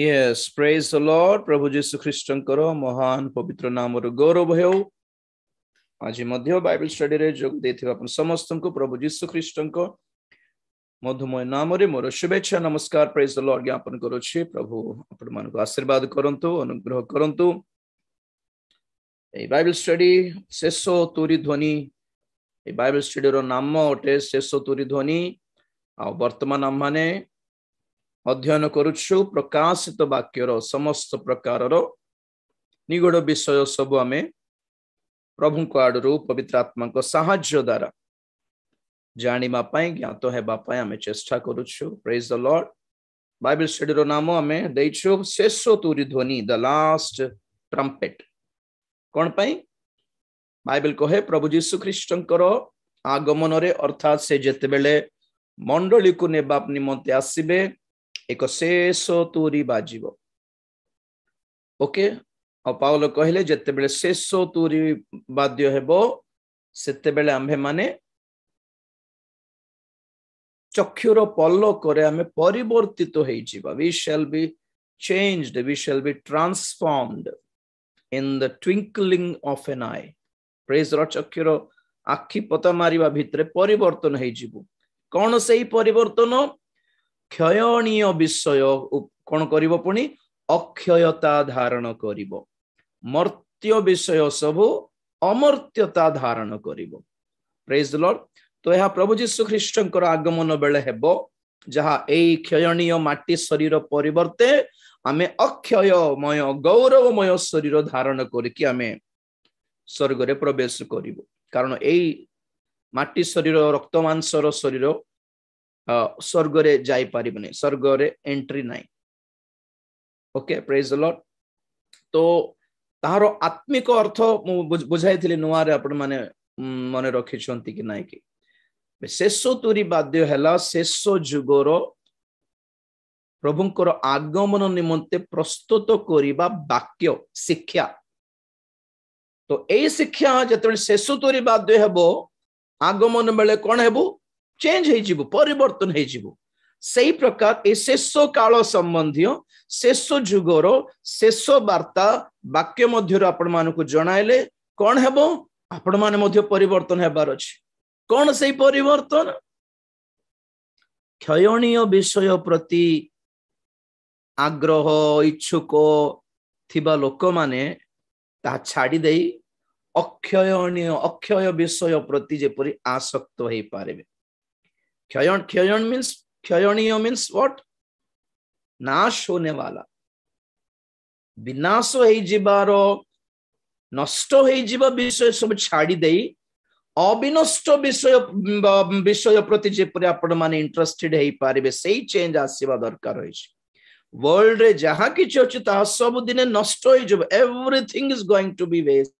Yes, praise the Lord. প্রভু যীশু খ্রিস্টଙ୍କର ମହାନ ପବିତ୍ର ନାମର ଗୌରବ ହେଉ ଆଜି ମଧ୍ୟ ବାଇବଲ ଷ୍ଟଡିରେ ଯୋଗ ଦେଇଥିବା ଆପଣ ସମସ୍ତଙ୍କୁ ପ୍ରଭୁ ଯୀଶୁ ଖ୍ରୀଷ୍ଟଙ୍କ ମଧୁମୟ ନାମରେ ମୋର ଶୁଭେଚ୍ଛା ନମସ୍କାର ପ୍ରେଜ ଦ ଲର୍ଡ ଜ୍ଞାପନ କରୁଛି ପ୍ରଭୁ ଆପଣମାନଙ୍କୁ ଆଶୀର୍ବାଦ କରନ୍ତୁ ଅନୁଗ୍ରହ କରନ୍ତୁ এই বাইবেল স্টাডি শেষ তুরি ধ্বনি এই বাইবেল স্টাডির নাম অটে শেষ তুরি ধ্বনি ଆଉ ବର୍ତ୍ତମାନ ଆମମାନେ अध्ययन करुचु प्रकाशित वाक्यर समस्त प्रकार निगड़ विषय सब आम प्रभु आड़ पवित्र आत्मा साहय द्वारा जानवापी ज्ञात होगापी चेष्टा कर प्रेज लॉर्ड बाइबल स्टडी राम आम देचु शेष तूरी ध्वनि द लास्ट ट्रम्पेट कौन पाई बाइबल कहे प्रभु जीशु ख्रीष्ट आगमन अर्थात से जिते बड़े मंडली को ने आसबे ଏକ ଶେଷ ତୁରି ବାଜିବ ଓକେ ଆଉ ପାଉଲ କହିଲେ ଯେତେବେଳେ ଶେଷ ତୁରି ବାଦ୍ୟ ହେବ ସେତେବେଳେ ଆମ୍ଭେମାନେ ଚକ୍ଷୁର ପଲକରେ ଆମେ ପରିବର୍ତ୍ତିତ ହେଇଯିବା we shall be change we shall be transformed in the twinkling of an eye. ପ୍ରେଜର ଚକ୍ଷୁର ଆଖିପତା ମାରିବା ଭିତରେ ପରିବର୍ତ୍ତନ ହେଇଯିବୁ କ'ଣ ସେଇ ପରିବର୍ତ୍ତନ କ୍ଷୟଣୀୟ ବିଷୟ କ'ଣ କରିବ ପୁଣି ଅକ୍ଷୟତା ଧାରଣ କରିବ ମର୍ତ୍ତ୍ୟ ବିଷୟ ସବୁ ଅମର୍ତ୍ତ୍ୟତା ଧାରଣ କରିବ ପ୍ରେଜ ଲର୍ଡ ତ ଏହା ପ୍ରଭୁ ଯୀଶୁ ଖ୍ରୀଷ୍ଟଙ୍କର ଆଗମନ ବେଳେ ହେବ ଯାହା ଏଇ କ୍ଷୟଣୀୟ ମାଟି ଶରୀର ପରିବର୍ତ୍ତେ ଆମେ ଅକ୍ଷୟମୟ ଗୌରବମୟ ଶରୀର ଧାରଣ କରିକି ଆମେ ସ୍ୱର୍ଗରେ ପ୍ରବେଶ କରିବୁ କାରଣ ଏଇ ମାଟି ଶରୀର ରକ୍ତମାଂସର ଶରୀର ସ୍ୱର୍ଗରେ ଯାଇପାରିବନି ସ୍ୱର୍ଗରେ ଏଣ୍ଟ୍ରି ନାହିଁ ଓକେ ପ୍ରେଜ୍ ଲଟ୍ ତ ତାହାର ଆତ୍ମିକ ଅର୍ଥ ମୁଁ ବୁଝାଇଥିଲି ନୂଆରେ ଆପଣମାନେ ମନେ ରଖିଛନ୍ତି କି ନାହିଁ କି ଶେଷ ତୁରି ବାଧ୍ୟ ହେଲା ଶେଷ ଯୁଗର ପ୍ରଭୁଙ୍କର ଆଗମନ ନିମନ୍ତେ ପ୍ରସ୍ତୁତ କରିବା ବାକ୍ୟ ଶିକ୍ଷା ତ ଏଇ ଶିକ୍ଷା ଯେତେବେଳେ ଶେଷ ତୁରି ବାଧ୍ୟ ହେବ ଆଗମନ ବେଳେ କ'ଣ ହେବ ଚେଞ୍ଜ ହେଇଯିବ ପରିବର୍ତ୍ତନ ହେଇଯିବ ସେଇ ପ୍ରକାର ଏ ଶେଷ କାଳ ସମ୍ବନ୍ଧୀୟ ଶେଷ ଯୁଗର ଶେଷ ବାର୍ତ୍ତା ବାକ୍ୟ ମଧ୍ୟରୁ ଆପଣମାନଙ୍କୁ ଜଣାଇଲେ କ'ଣ ହେବ ଆପଣମାନେ ମଧ୍ୟ ପରିବର୍ତ୍ତନ ହେବାର ଅଛି କ'ଣ ସେଇ ପରିବର୍ତ୍ତନ କ୍ଷୟଣୀୟ ବିଷୟ ପ୍ରତି ଆଗ୍ରହ ଇଚ୍ଛୁକ ଥିବା ଲୋକମାନେ ତାହା ଛାଡ଼ି ଦେଇ ଅକ୍ଷୟଣୀୟ ଅକ୍ଷୟ ବିଷୟ ପ୍ରତି ଯେପରି ଆସକ୍ତ ହେଇପାରିବେ Khayon, khayon means, khayonio means what? Nash hone wala. Binaso hei jibaro, nosto hei jiba bishoy sob chadi dei, অবিনষ্ট বিষয় বিষয় প্রতি যেপরি আপনার ইন্টরেস্টেড হইপারে সেই চেঞ্জ আসবা দরকার রয়েছে ওয়ার্ল্ডে যাহা কিছু অছে তাহা সবুদিনে নষ্ট হয়েযিব everything is going to be waste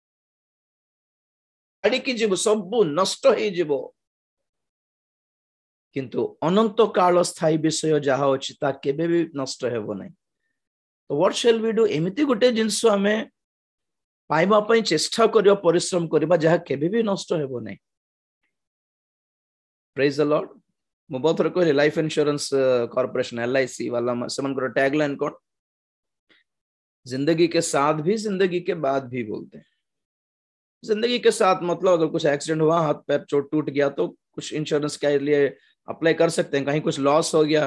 ছাড়িকি যাব সবু নষ্ট হয়েযিব কিন্তু অনন্তকাল স্থায়ী বিষয় ଯାହା ଅଛି ତାହା କେବେ ବି ନଷ୍ଟ ହେବ ନାହିଁ ତ ହ୍ୱାଟ୍ ସେଲ୍ ବି ଡୁ ଏମିତି ଗୋଟେ ଜିନିଷ ଆମେ ପାଇବା ପାଇଁ ଚେଷ୍ଟା କରିବା ପରିଶ୍ରମ କରିବା ଯାହା କେବେ ବି ନଷ୍ଟ ହେବ ନାହିଁ ପ୍ରେଜ୍ ଦ ଲର୍ଡ ମୁଁ ବହୁତ ଥର କହିଲି life insurance corporation L I C ବାଲା ସେମାନଙ୍କର ଟ୍ୟାଗ୍ ଲାଇନ୍ କ'ଣ जिंदगी के साथ भी जिंदगी के बाद भी बोलते हैं जिंदगी के साथ मतलब अगर कुछ एक्सीडेंट हुआ हाथ पैर चोट टूट गया तो कुछ इंश्योरेंस के लिए अप्लाई कर सकते हैं कहीं कुछ लॉस हो गया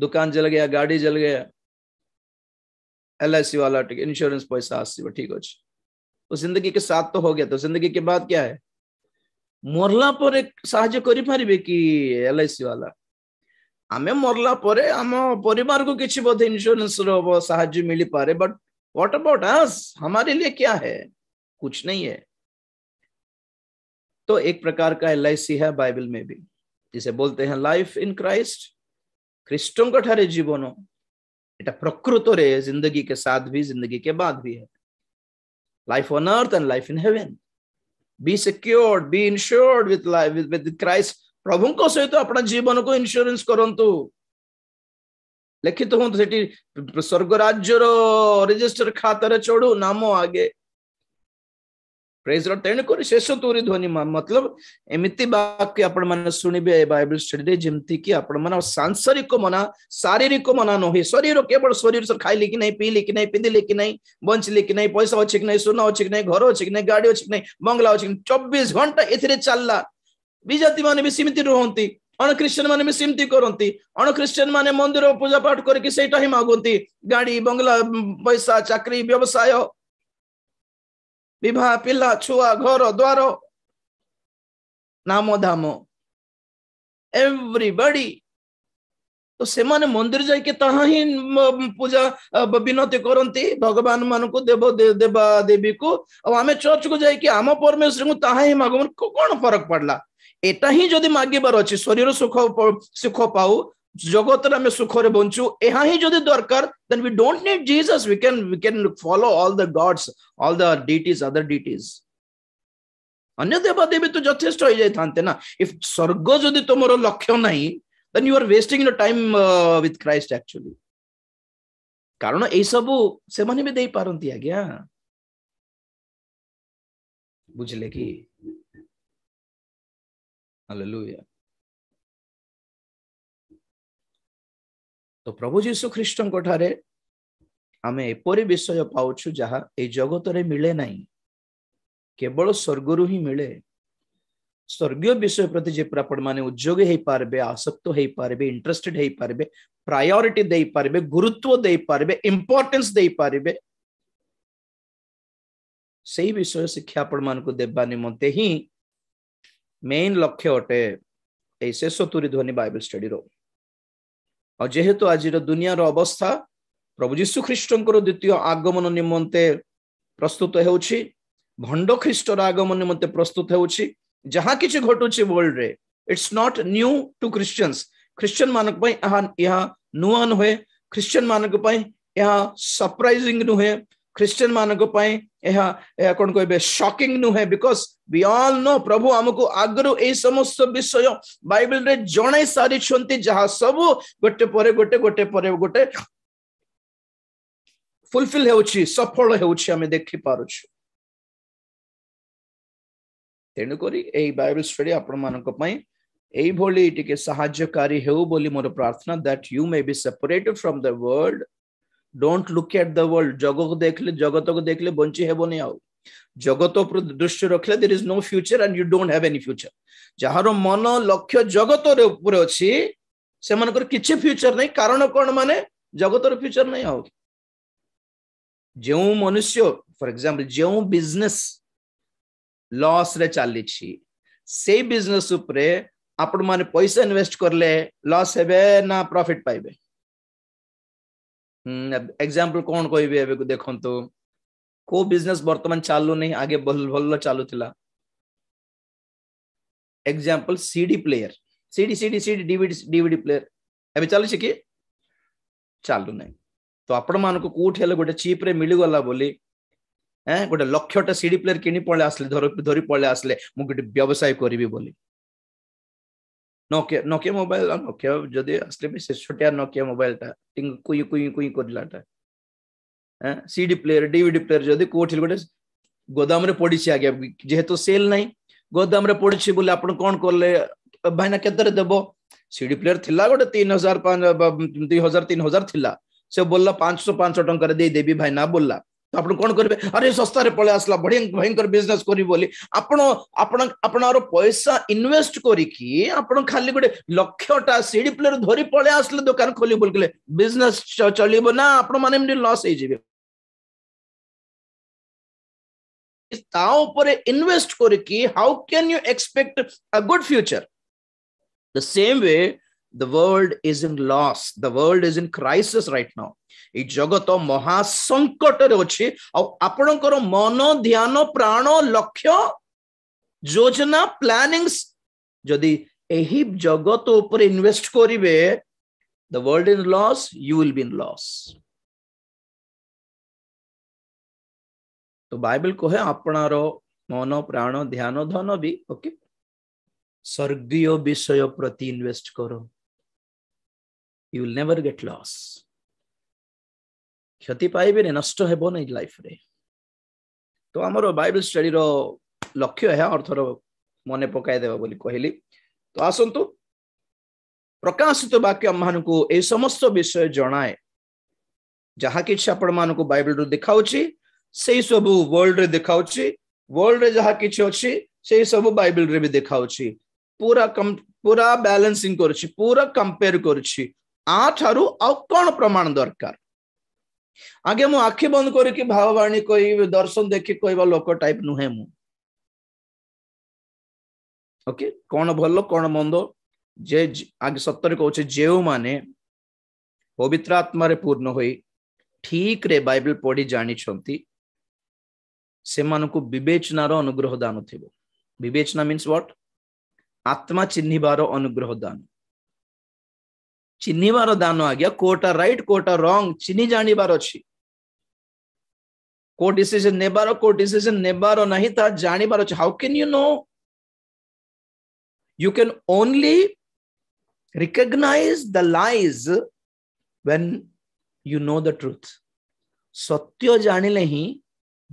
दुकान जल गया गाड़ी जल गया एल आई सी वाला ठीक इंश्योरेंस पैसा अस्सी ठीक हो तो जिंदगी के साथ तो हो गया तो जिंदगी के बाद क्या है कर पारे कि एल आई सी वाला आम ବାଲା पर आम ପରେ ଆମ ପରିବାରକୁ କିଛି ବୋଧେ ଇନ୍ସୁରାନ୍ସର ସାହାଯ୍ୟ ମିଳିପାରେ बट व्हाट अबाउट अस हमारे लिए क्या है कुछ नहीं है तो एक प्रकार का एल आई सी है बाइबल में भी जिसे बोलते हैं लाइफ इन क्राइस्ट क्रिस्टों का ठहरे जीवन এটা প্রকৃত রে जिंदगी के साथ भी जिंदगी के बाद भी है life on earth and life in heaven be secured be insured with life with Christ প্রভুଙ୍କ সହିତ আপনার জীবনକୁ ইনস্যুরেন্স କରନ୍ତୁ ଲେଖିତ ହୁଅନ୍ତୁ ସେଠି ସ୍ୱର୍ଗରାଜ୍ୟର ରେଜିଷ୍ଟର ଖାତାରେ ଚଢୁ ନାମ ଆଗେ प्रेज तेणुक शेष तूरी ध्वनि मतलब एमती बाक्य आपणे बैबल स्टडी जमती कि सांसारिक मना शारीरिक मना नुहे शरीर केवल शरीर खाइली कि नहीं पीली कि नहीं पिंधिले कि नहीं बचले कि नहीं पैसा अच्छे कि नहीं सुना अच्छे कि नहीं घर अच्छे कि नहीं गाड़ी अच्छे कि नहीं बंगला अच्छे चौबीस घंटा एथेरे चलला विजाति मान भी सीमित रुहत अण ख्रीन मान भी सीमती करती अण मान मंदिर पूजा पाठ कर गाड़ी बंगला पैसा चाकरी व्यवसाय વિવાહ પિલ્લા છુઆ ઘોરો દ્વારો નામો ધામો એવરીબડી তো সেমানে মন্দির যাইকে তাহা হি পূজা বিনতি করতে ভগবান মানুষ দেব দেবা দেবী কু আমি চর্চ কু যাইকি আম পরমেশ্বর তাহা হি মাগু কোণ ফরক পড়লা এটা হি যদি মাগিবার অছি শরীর সুখ সুখ পাও जगत में सुख से बचु यहाँ ही जदि दरकार then we don't need Jesus we can we can follow all the gods all the deities other deities अन्य देवदेवी तो जथेष हो जाए थांते ना इफ स्वर्ग जदि तुम लक्ष्य नहीं then you are wasting your time with Christ actually कारण ये सब से माने भी दे पारंती आज्ञा बुझले कि हालेलुया तो प्रभु जीशु ख्रीष्टे आम एपरी विषय पाच जहा यगत मिले ना केवल स्वर्ग रु ही मिले स्वर्ग विषय प्रति जपर आपने उद्योग आसक्त हो पारे इंटरेस्टेड हो पारे प्रायोरीटी दे पारे गुरुत्व दे पारे इंपोर्टेन्स पारे से विषय शिक्षा आपण मान को देवा निम्त ही मेन लक्ष्य अटे शेष तुरी ध्वनि बैबल स्टडी रो ଆଉ ଯେହେତୁ ଆଜିର ଦୁନିଆର ଅବସ୍ଥା ପ୍ରଭୁ ଯୀଶୁ ଖ୍ରୀଷ୍ଟଙ୍କର ଦ୍ୱିତୀୟ ଆଗମନ ନିମନ୍ତେ ପ୍ରସ୍ତୁତ ହେଉଛି ଭଣ୍ଡ ଖ୍ରୀଷ୍ଟର ଆଗମନ ନିମନ୍ତେ ପ୍ରସ୍ତୁତ ହେଉଛି ଯାହା କିଛି ଘଟୁଛି ୱାର୍ଲଡରେ it's not new to Christians Christian ମାନଙ୍କ ପାଇଁ ଏହା ଏହା ନୂଆ ନୁହେଁ ଖ୍ରୀଷ୍ଟିଆନ ମାନଙ୍କ ପାଇଁ ଏହା ସରପ୍ରାଇଜିଂ ନୁହେଁ ଖ୍ରୀଷ୍ଟିଆନ ମାନଙ୍କ ପାଇଁ कह सकिंग କ'ଣ କହିବେ ସକିଂ ନୁହେଁ नो प्रभु आमको आगर ए समस्त विषय बाइबल जन सारी छंती जहा सब गोटे परे गोटे गोटे परे गोटे फुलफिल हेउछि सफल हेउछि हमें देखि पारुछु तेणु करी स्टडी आपण मानक पई एई भली बोली मोर प्रार्थना that you may be separated from the world don't look at the world जग को देखले जगत को देखले बंची हेबनी आउ जगत प्रति दृष्टि रखले there is no future and you don't have any future जहार मन लक्ष्य जगत अच्छी से किसी फ्यूचर नहीं कारण कौन मानने जगत फ्यूचर नहीं आ जो मनुष्य फॉर एग्जांपल जो बिजनेस लॉस रे चली बिजनेस ऊपर आप पैसा इन्वेस्ट करले लॉस हे ना प्रॉफिट पाइबे ଏକ୍ଜାମ୍ପଲ କ'ଣ କହିବି ଏବେକୁ ଦେଖନ୍ତୁ କୋଉ ବିଜନେସ୍ ବର୍ତ୍ତମାନ ଚାଲୁନି ଆଗେ ଭଲ ଭଲ ଚାଲୁଥିଲା example CD player CD CD CD DVD DVD player ଏବେ ଚାଲୁଛି କି ଚାଲୁନାହିଁ ତ ଆପଣମାନଙ୍କୁ କୋଉଠି ହେଲେ ଗୋଟେ ଚିପ୍ରେ ମିଳିଗଲା ବୋଲି ଏଁ ଗୋଟେ ଲକ୍ଷଟା ସିଡି ପ୍ଲେୟର କିଣି ପଳେଇ ଆସିଲେ ଧରି ପଳେଇ ଆସିଲେ ମୁଁ ଗୋଟେ ବ୍ୟବସାୟ କରିବି ବୋଲି ನೋಕಿಯಾ ನೋಕಿಯಾ ಮೊಬೈಲ್ ನೋಕಿಯಾ যদি আসলে বেশি ছোটিয়া নোকিয়া মোবাইলটা টিং কুই কুই কুই করলাটা হ্যাঁ সিডি প্লেয়ার ডিভিডি প্লেয়ার যদি কোঠি গোটে ଗୋଦାମରେ ପଡିଛି ଆଜ୍ଞା ଯେହେତୁ ସେଲ୍ ନାହିଁ ଗୋଦାମରେ ପଡିଛି ବୋଲି ଆପଣ କ'ଣ କଲେ ଭାଇନା କେତେରେ ଦେବ ସିଡି ପ୍ଲେୟର ଥିଲା ଗୋଟେ ତିନି ହଜାର ଦୁଇ ହଜାର ତିନି ହଜାର ଥିଲା ସେ ବୋଲିଲା ପାଞ୍ଚଶହ ପାଞ୍ଚ ଟଙ୍କାରେ ଦେଇଦେବି ଭାଇନା ବୋଲିଲା ତ ଆପଣ କ'ଣ କରିବେ ଆରେ ଶସ୍ତାରେ ପଳେଇ ଆସିଲା ବଢିଆ ଭୟଙ୍କର ବିଜନେସ୍ କରିବି ବୋଲି ଆପଣ ଆପଣ ଆପଣଙ୍କର ପଇସା ଇନଭେଷ୍ଟ କରିକି ଆପଣ ଖାଲି ଗୋଟେ ଲକ୍ଷଟା ସିଡି ପ୍ଲେୟର ଧରି ପଳେଇ ଆସିଲେ ଦୋକାନ ଖୋଲିବ ବୋଲି କହିଲେ ବିଜନେସ୍ ଚଳିବ ନା ଆପଣମାନେ ଏମିତି ଲସ୍ ହେଇଯିବେ ତା ଉପରେ ଇନଭେଷ୍ଟ କରିକି how can you expect a good future the same way the world is in loss the world is in crisis right now ଏଇ ଜଗତ ମହା ସଙ୍କଟରେ ଅଛି ଆଉ ଆପଣଙ୍କର ମନ ଧ୍ୟାନ ପ୍ରାଣ ଲକ୍ଷ୍ୟ ଯୋଜନା ପ୍ଲାନିଂ ଯଦି ଏହି ଜଗତ ଉପରେ ଇନଭେଷ୍ଟ କରିବେ the world in loss you will be in loss तो बाइबल को है अपना मन प्राण ध्यान धन भी ओके स्वर्गीय विषय प्रति इन्वेस्ट करो you will never get loss କ୍ଷତି ପାଇବେନି ନଷ୍ଟ ହେବ ନାହିଁ ଲାଇଫରେ ତ ଆମର ବାଇବଲ୍ ଷ୍ଟଡିର ଲକ୍ଷ୍ୟ ଏହା ଅର୍ଥର ମନେ ପକାଇଦେବା ବୋଲି କହିଲି ତ ଆସନ୍ତୁ ପ୍ରକାଶିତ ବାକ୍ୟ ଆମମାନଙ୍କୁ ଏ ସମସ୍ତ ବିଷୟ ଜଣାଏ ଯାହା କିଛି ଆପଣମାନଙ୍କୁ ବାଇବଲରୁ ଦେଖାଉଛି ସେଇ ସବୁ ୱାର୍ଲଡରେ ଦେଖାଉଛି ୱାର୍ଲଡରେ ଯାହା କିଛି ଅଛି ସେଇ ସବୁ ବାଇବଲରେ ବି ଦେଖାଉଛି ପୁରା ପୁରା ବାଲାନ୍ସିଂ କରୁଛି ପୁରା କମ୍ପେୟାର କରୁଛି ଆଠାରୁ ଆଉ କଣ ପ୍ରମାଣ ଦରକାର ଆଗେ ମୁଁ ଆଖି ବନ୍ଦ କରିକି ଭାବବାଣୀ କହିବି ଦର୍ଶନ ଦେଖି କହିବା ଲୋକ ଟାଇପ୍ ନୁହେଁ ମୁଁ ଓକେ କଣ ଭଲ କଣ ମନ୍ଦ ଯେ ଆଗେ ସତରେ କହୁଛେ ଯେଉଁମାନେ ପବିତ୍ର ଆତ୍ମାରେ ପୂର୍ଣ୍ଣ ହୋଇ ଠିକରେ ବାଇବେଲ ପଢି ଜାଣିଛନ୍ତି ସେମାନଙ୍କୁ ବିବେଚନାର ଅନୁଗ୍ରହ ଦାନ ଥିବ ବିବେଚନା ମିନ୍ସ ୱାଟ ଆତ୍ମା ଚିହ୍ନିବାର ଅନୁଗ୍ରହ ଦାନ चिन्ही बार दान आ गया कोटा राइट कोटा रॉन्ग चिन्ही जानी बार अच्छी को डिसीजन ने बारो को डिसीजन ने बारो नहीं था जानी बार अच्छी how can you know you can only recognize the lies when you know the truth सत्य जाणिले हिं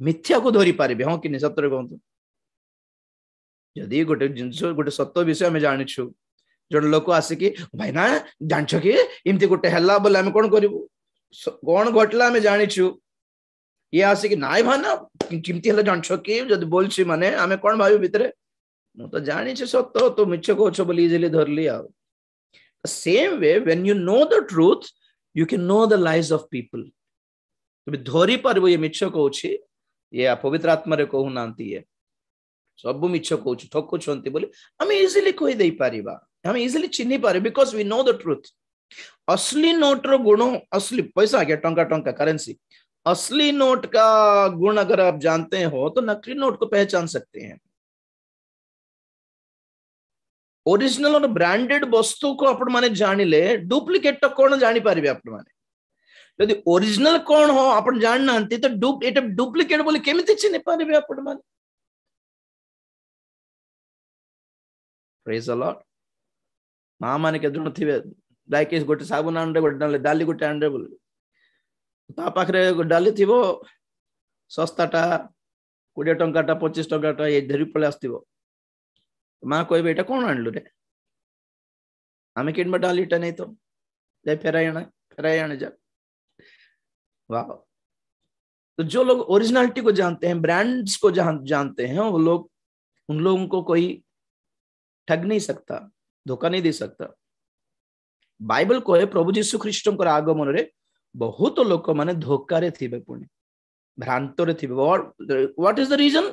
मिथ्या को धरी पारे हाँ कि नहीं सत्य कहत जदि गोटे जिन गोटे सत्य विषय आम जानी जो लोक आसिक भाईना जान कि इमती गोटे हेला बोले आम कौन कर कौन घटला आम जानी ये आसिक नाई भाना किमती जान कि बोल छु मान आम कौन भाव भितर मु तो जानी सत तो मिच कौच बोल इजिली धरली आ same way when you know the truth you can know the lies of people तुम धरी पार ये मिछ कौच ये पवित्र आत्म कहू ना ये सब मिछ कौ ठकुच्च इजिली कहीदे पार्बा हम इजिली चिन्ह पारे because we know the truth असली नोट रो गुणों असली पैसा आ गया टोंका टोंका करेंसी असली नोट का गुण अगर आप जानते हो तो नकली नोट को पहचान सकते हैं ओरिजिनल और ब्रांडेड वस्तु को आपण माने जान ले डुप्लीकेट तो कौन जानी पारे आपण माने यदि ओरिजिनल कौन हो ଯଦି ଓରିଜିନାଲ କ'ଣ ହଁ ଆପଣ ଜାଣିନାହାନ୍ତି डुप्लीकेट बोले केमिति चिन्ह पारे ଚିହ୍ନି माने प्रेज अ लॉट महामारी के दुन थी लाइक गोटे साबुन आन गोटे डाले डाली गोटे आन बोल पापा डाली थी वो सस्ता टा कुड़िया टंका ये धरी पड़े आस वो तो माँ कोई बेटा कौन आन लो रे हमें डाली टा नहीं तो ले फेरा याना जा तो जो लोग ओरिजिनलिटी को जानते हैं ब्रांड्स को जानते हैं वो लोग उन लोगों को कोई ठग नहीं सकता धोखा नहीं दे सकता बाइबल कहे प्रभु जीशु ख्रीष्ट आगमन बहुत लोक मैंने धोखे थे भ्रांत what is the reason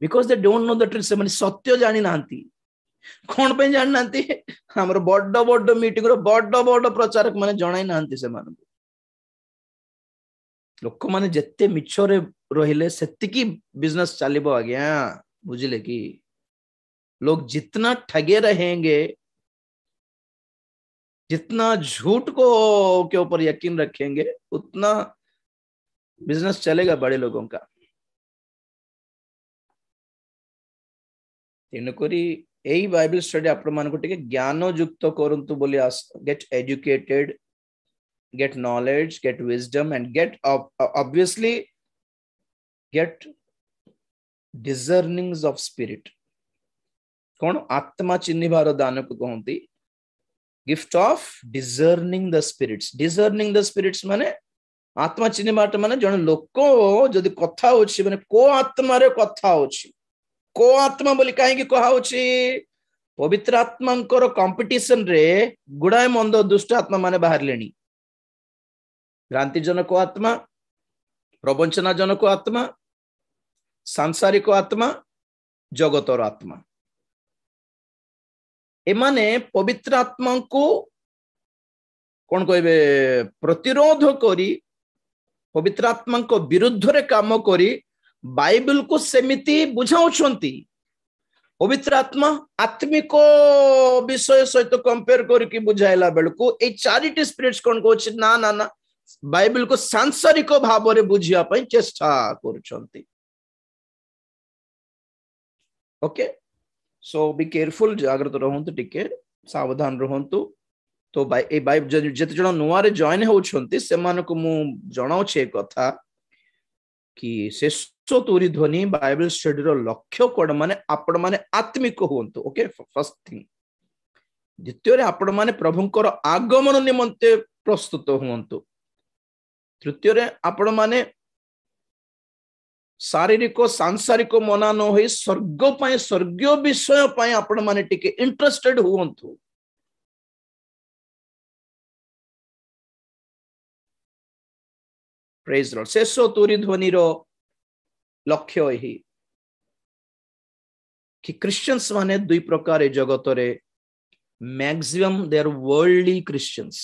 because they don't know the से माने सत्य जानि नांती कोन पे जानि नांती हमर बड बड मीटिंग बड बड प्रचारक माने जणाई नांती से लोक माने जत्ते मिच्छो रे रहिले बिजनेस चालिबो आ बुझले की लोग जितना ठगे रहेंगे जितना झूठ को के ऊपर यकीन रखेंगे उतना बिजनेस चलेगा बड़े लोगों का ତେଣୁକରି ଏଇ ବାଇବଲ ଷ୍ଟଡି ଆପଣମାନଙ୍କୁ ଟିକେ ଜ୍ଞାନଯୁକ୍ତ କରନ୍ତୁ ବୋଲି get educated get knowledge get wisdom and get obviously get discernings of spirit कौन आत्मा चिन्ह भार दान को कहती gift of discerning the spirits discerning the spirits माने आत्मा चिन्हबाट ମାନେ ଜଣେ ଲୋକ ଯଦି କଥା ହଉଛି ମାନେ କୋ ଆତ୍ମାରେ କଥା ହଉଛି କୋ ଆତ୍ମା ବୋଲି କାହିଁକି କୁହାହଉଛି ପବିତ୍ର ଆତ୍ମାଙ୍କର କମ୍ପିଟିସନରେ ଗୁଡ଼ାଏ ମନ୍ଦ ଦୁଷ୍ଟ ଆତ୍ମା ମାନେ ବାହାରିଲେଣି ଭ୍ରାନ୍ତିଜନକ ଆତ୍ମା ପ୍ରବଞ୍ଚନାଜନକ ଆତ୍ମା ସାଂସାରିକ ଆତ୍ମା ଜଗତର ଆତ୍ମା ଏମାନେ ପବିତ୍ର ଆତ୍ମାଙ୍କୁ କ'ଣ କହିବେ ପ୍ରତିରୋଧ କରି ପବିତ୍ର ଆତ୍ମାଙ୍କ ବିରୁଦ୍ଧରେ କାମ କରି ବାଇବଲକୁ ସେମିତି ବୁଝାଉଛନ୍ତି ପବିତ୍ର ଆତ୍ମା ଆତ୍ମିକ ବିଷୟ ସହିତ କମ୍ପେୟାର କରିକି ବୁଝାଇଲା ବେଳକୁ ଏଇ ଚାରିଟି ସ୍ପିରିଟ୍ସ କ'ଣ କହୁଛି ନା ନା ନା ବାଇବଲକୁ ସାଂସାରିକ ଭାବରେ ବୁଝିବା ପାଇଁ ଚେଷ୍ଟା କରୁଛନ୍ତି ଓକେ So be careful, जागृत रहन्तु ଟିକେ ସାବଧାନ ରୁହନ୍ତୁ ତ ଯେତେ ଜଣ ନୂଆରେ ଜଏନ୍ ହେଉଛନ୍ତି ସେମାନଙ୍କୁ ମୁଁ ଜଣାଉଛି ଏ କଥା କି ଶେଷ ତୁରି ଧ୍ୱନି ବାଇବଲ ଷ୍ଟଡିର ଲକ୍ଷ୍ୟ କ'ଣ ମାନେ ଆପଣମାନେ ଆତ୍ମିକ ହୁଅନ୍ତୁ ଓକେ ଫାର୍ଷ୍ଟ ଥିଙ୍ଗ ଦ୍ୱିତୀୟରେ ଆପଣମାନେ ପ୍ରଭୁଙ୍କର ଆଗମନ ନିମନ୍ତେ ପ୍ରସ୍ତୁତ ହୁଅନ୍ତୁ ତୃତୀୟରେ ଆପଣମାନେ शारीरिक सांसारिक मना न हो स्वर्ग स्वर्ग विषय माने इंटरेस्टेड हूँ शेष तुरी ध्वनि लक्ष्य यही कि क्रिश्चियंस माने दुई प्रकार जगत रे मैक्सिमम देर वर्ल्डली क्रिश्चियंस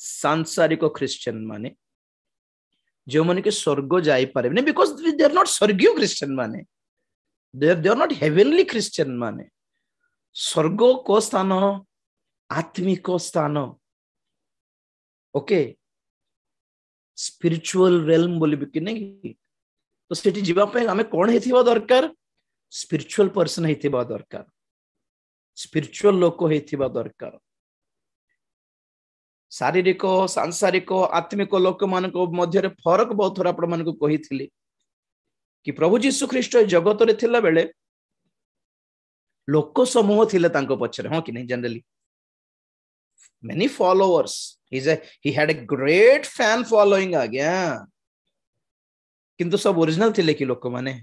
सांसारिक क्रिश्चियन माने जो मैंने कि स्वर्ग जापर बिकज दे आर नट स्वर्गीय ख्रीटियान मान दे आर नट हेवेनली ख्रीटियान मान स्वर्ग को स्थान आत्मिक स्थान ओके स्पिरिचुअल रेलम बोल कि तो सीट जावाप कौन है दरकार स्पिरिचुअल पर्सन है दरकार स्पिरिचुअल लोक है दरकार शारीरिक सांसारिक आत्मिक लोक मान फरक बहुत थोर आपली कि प्रभु जीशु ख्रीट जगत बेले लोक समूह थी पचर हाँ कि नहीं जेनराली मेनि फलोअर्स हाड ए ग्रेट फैन फलोईंग आज्ञा किंतु सब ओरिजिनल थी कि लोक माने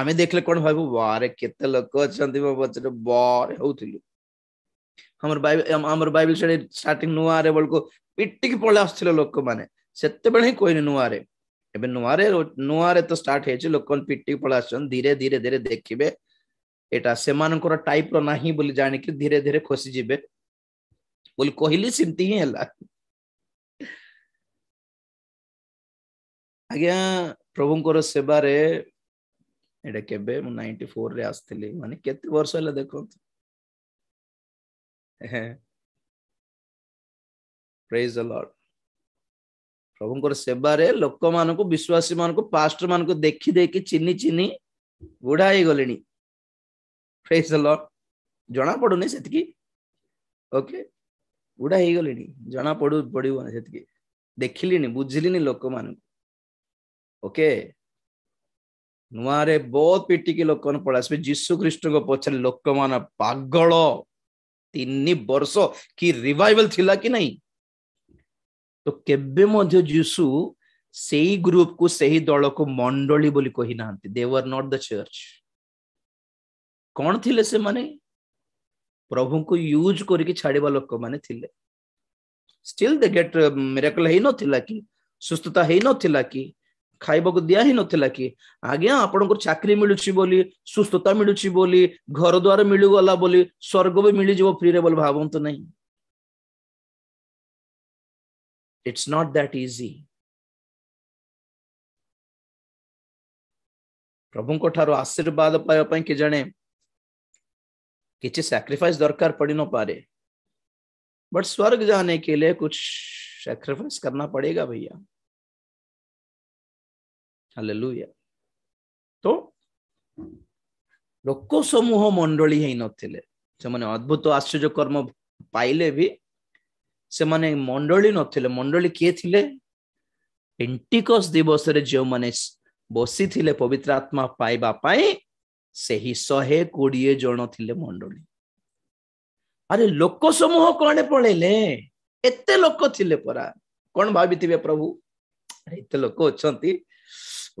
आमे देखले बारे भाबु वारे केते लोक अछन्ति बा बचरे बर होतिलु আমার বাইবেল আমার বাইবেল সেটা ଷ୍ଟାର୍ଟିଂ ନୂଆରେ ବେଳକୁ ପିଟିକି ପଳେଇ ଆସୁଥିଲେ ଲୋକମାନେ ସେତେବେଳେ ହିଁ କହିଲେ ନୂଆରେ ଏବେ ନୂଆରେ ନୂଆରେ ତ ଷ୍ଟାର୍ଟ ହେଇଛି ଲୋକମାନେ ପିଟିକି ପଳେଇ ଆସୁଛନ୍ତି ଧୀରେ ଧୀରେ ଧୀରେ ଦେଖିବେ ଏଇଟା ସେମାନଙ୍କର ଟାଇପର ନାହିଁ ବୋଲି ଜାଣିକି ଧୀରେ ଧୀରେ ଖସିଯିବେ ବୋଲି କହିଲି ସେମିତି ହିଁ ହେଲା ଆଜ୍ଞା ପ୍ରଭୁଙ୍କର ସେବାରେ ଏଇଟା କେବେ ମୁଁ ନାଇଣ୍ଟି ଫୋରରେ ଆସିଥିଲି ମାନେ କେତେ ବର୍ଷ ହେଲା ଦେଖନ୍ତୁ प्रभुं सेवे लोक मान विश्वास मान को पास्टर मान को देखी देखी चिन्ह चिन्ह बुढ़ा ही गले जना पड़ू नहीं सेकी ओके बुढ़ा ही गले जना पड़ पड़ से देख ली बुझलिनी लोक मान ओके नुआर बहुत पिटिकी लोक मैं पड़ आस जीशु ख्रीष्ट पचार लोक मान पगल तीन बर्ष कि रिवाइवल थिला कि नहीं तो केबे मध्य जीशु सेही ग्रुप को सेही दल को मंडली बोली कही नहांते they were not the church कौन थिले से माने प्रभु को यूज कर के छाड़े स्टिल दे गेट मिरेकल है नो थिला कि सुस्तता है नो थिला कि खावाक दि ना कि आज्ञा आपण को चाकरी मिलूची बोली सुस्थता मिलूची बोली घर द्वार मिलगला बोली स्वर्ग भी मिलजिव फ्री रे भावत तो ना इट्स नॉट दैट इजी प्रभु आशीर्वाद पाया कि जाने किसी सैक्रिफाइस दरकार पड़ न पारे बट स्वर्ग जाने के लिए कुछ सैक्रिफाइस करना पड़ेगा भैया ହାଲେଲୁୟା ତ ଲୋକ ସମୂହ ମଣ୍ଡଳୀ ହେଇନଥିଲେ ସେମାନେ ଅଦ୍ଭୁତ ଆଶ୍ଚର୍ଯ୍ୟ କର୍ମ ପାଇଲେ ବି ସେମାନେ ମଣ୍ଡଳୀ ନଥିଲେ ମଣ୍ଡଳୀ କିଏ ଥିଲେ ଏଣ୍ଟିକସ ଦିବସରେ ଯେଉଁମାନେ ବସିଥିଲେ ପବିତ୍ର ଆତ୍ମା ପାଇବା ପାଇଁ ସେହି ଶହେ କୋଡିଏ ଜଣ ଥିଲେ ମଣ୍ଡଳୀ ଆରେ ଲୋକ ସମୂହ କଣ ପଳେଇଲେ ଏତେ ଲୋକ ଥିଲେ ପରା କଣ ଭାବିଥିବେ ପ୍ରଭୁ ଏତେ ଲୋକ ଅଛନ୍ତି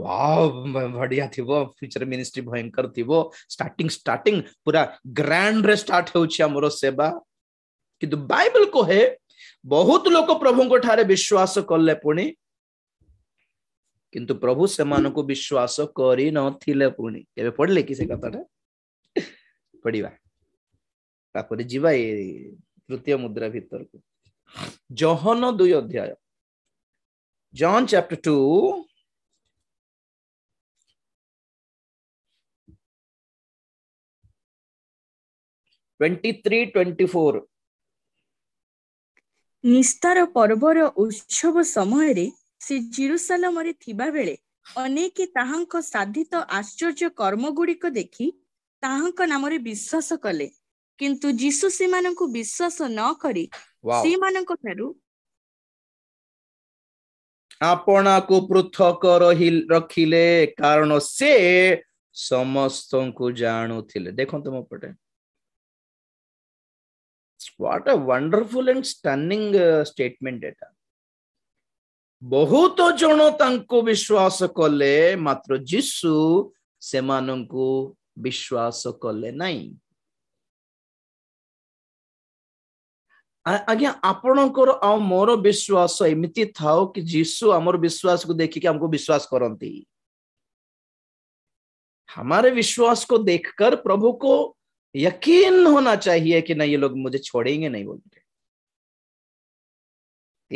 बढ़िया थी फ्यूचर मिनिस्ट्री भयंकर थी वो स्टार्टिंग स्टार्टिंग पूरा ग्रैंड रे स्टार्ट हो सेवा किंतु बाइबल को है बहुत लोग प्रभु ठारे विश्वास कले पुणी किंतु प्रभु से विश्वास करी नथिले पुणी पढ़ले कि से कथाटा पढ़िबा जीवा ए तृतीय मुद्रा भीतर को जहन दुई अध्याय जॉन चैप्टर टू ନିସ୍ତାର ପର୍ବର ଉତ୍ସବ ସମୟରେ ସେ ଜିରୁସାଲମରେ ଥିବାବେଳେ ଅନେକ ତାହାଙ୍କ ସାଧିତ ଆଶ୍ଚର୍ଯ୍ୟ କର୍ମଗୁଡ଼ିକ ଦେଖି ତାହାଙ୍କ ନାମରେ ବିଶ୍ୱାସ କଲେ କିନ୍ତୁ ଯୀଶୁ ସେମାନଙ୍କୁ ବିଶ୍ୱାସ ନ କରି ସେମାନଙ୍କ ଠାରୁ ଆପଣାକୁ ପୃଥକ ରହି ରଖିଲେ କାରଣ ସେ ସମସ୍ତଙ୍କୁ ଜାଣୁଥିଲେ ଦେଖନ୍ତୁ ମୋ ପଟେ what a wonderful and stunning uh, statement बहुत जन तक विश्वास कले मात्र जीशु से मानू विश्वास कले ना आज्ञा आपण मोर विश्वास एमती था कि जीशु आम विश्वास को देखिक आमको विश्वास करती हमारे विश्वास को देखकर प्रभु को यकीन होना चाहिए कि नहीं ये लोग मुझे छोड़ेंगे नहीं बोल के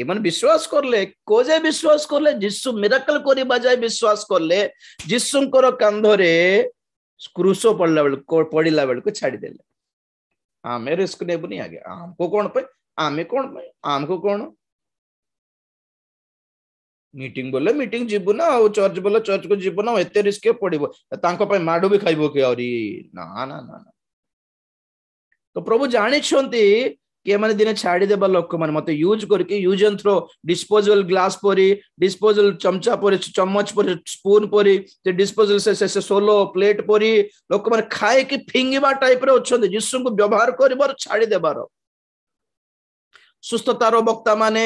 इवन विश्वास कर ले कोजे विश्वास कर ले जिसु मिराकल को बजाय विश्वास कर ले जिसुंकर कंधरे क्रूसो पड़ला बेल को पड़ला बेल को छाड़ दे आमे रिस्क ने बुनी आगे आम को कौन पे आमे कौन पे आम को कौन मीटिंग बोले मीटिंग जीवु ना आ चर्च बोले चर्च को जीवु ना एते रिस्क पड़िबो तांको पे माडू भी खाइबो के और ना ना ना, ना। तो प्रभु जानते कि दिन छाड़देव लोक मैंने मत यूज करके use and throw disposable glass परी डिस्पोजेबल चमचा परी चम्मच परी स्पून परी डिस्पोजेबल से, से, से सोलो प्लेट परी लोक मैंने खाई फिंगा टाइप अच्छा जीशु को व्यवहार कर छाड़देवार वक्ता मान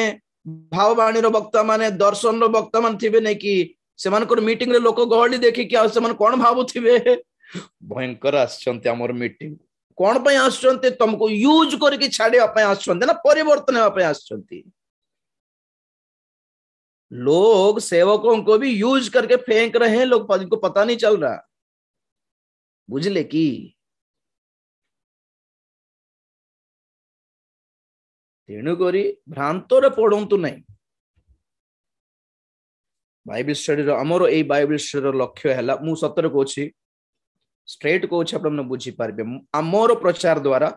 भाववाणी ବକ୍ତାମାନେ मान दर्शन ଥିବେ मान थे नहीं कि ଲୋକ ଗହଳି ଦେଖିକି ଆଉ ସେମାନେ କ'ଣ ଭାବୁଥିବେ ଭୟଙ୍କର ଆସିଛନ୍ତି ଆମର ମିଟିଂ कौन पर आसुचार यूज करके छाड़ा आसुचार ना लोग सेवकों को भी यूज करके फेंक रहे हैं लोग को पता नहीं चल रहा बुझले कि तेणुक भ्रांत पढ़ु तो नहीं बैबल स्टडी अमर ये बैबल स्टडी लक्ष्य है सतरे कौच स्ट्रेट को बुझी पारे मोर प्रचार द्वारा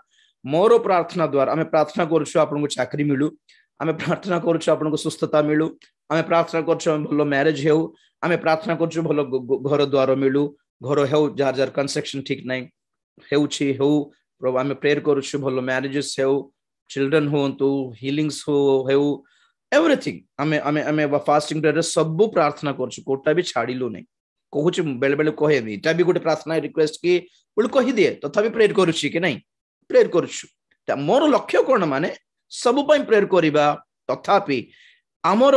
मोर प्रार्थना द्वारा आम प्रार्थना कर चाकरी मिलू आम प्रार्थना करुँ सुस्थता मिलू आम प्रार्थना कर म्यारेज हो आम प्रार्थना कर घर द्वार मिलू घर हो जार ठीक ना हो प्रभु आम प्रेयर करुच्छू भल म्यारेज हो चिल्ड्रेन हूँ हिलिंगस एवरीथिंग आम आम फास्टिंग सब प्रार्थना करोटा भी छाड़ लु କହୁଛି ବେଳେ ବେଳେ କହେନି ଏଇଟା ବି ଗୋଟେ ପ୍ରାର୍ଥନା ରିକ୍ୱେଷ୍ଟ କି ବୋଲି କହିଦିଏ ତଥାପି ପ୍ରେୟର କରୁଛି କି ନାଇଁ ପ୍ରେୟର କରୁଛୁ ମୋର ଲକ୍ଷ୍ୟ କ'ଣ ମାନେ ସବୁ ପାଇଁ ପ୍ରେୟର କରିବା ତଥାପି ଆମର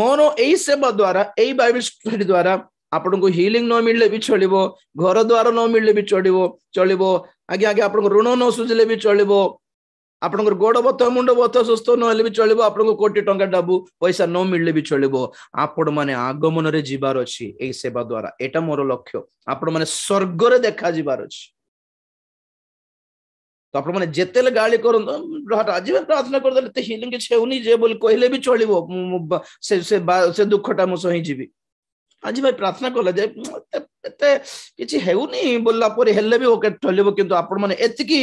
ମୋର ଏଇ ସେବା ଦ୍ଵାରା ଏଇ ବାଇବଲ ଷ୍ଟଡି ଦ୍ଵାରା ଆପଣଙ୍କୁ ହିଲିଂ ନ ମିଳିଲେ ବି ଚଳିବ ଘର ଦ୍ୱାର ନ ମିଳିଲେ ବି ଚଳିବ ଚଳିବ ଆଜ୍ଞା ଆଜ୍ଞା ଆପଣଙ୍କ ଋଣ ନ ସୁଝିଲେ ବି ଚଳିବ ଆପଣଙ୍କର ଗୋଡ଼ ବଥ ମୁଣ୍ଡ ବଥ ସୁସ୍ଥ ନହେଲେ ବି ଚଳିବ ଆପଣଙ୍କୁ କୋଟି ଟଙ୍କା ଡାବୁ ପଇସା ନ ମିଳିଲେ ବି ଚଳିବ ଆପଣମାନେ ଆଗମନରେ ଯିବାର ଅଛି ଏଇ ସେବା ଦ୍ଵାରା ଏଇଟା ମୋର ଲକ୍ଷ୍ୟ ଆପଣମାନେ ସ୍ୱର୍ଗରେ ଦେଖାଯିବାର ଅଛି ତ ଆପଣମାନେ ଯେତେ ହେଲେ ଗାଳି କରନ୍ତୁ ଆଜି ପ୍ରାର୍ଥନା କରିଦେଲେ ଏତେ ହିଲିଂ କିଛି ହେଉନି ଯେ ବୋଲି କହିଲେ ବି ଚଳିବ ସେ ସେ ଦୁଃଖଟା ମୁଁ ସହିଯିବି ଆଜି ଭାଇ ପ୍ରାର୍ଥନା କଲେ ଯେ ଏତେ କିଛି ହେଉନି ବୋଲିଲା ପରେ ହେଲେ ବି ଓକେ ଚଳିବ କିନ୍ତୁ ଆପଣମାନେ ଏତିକି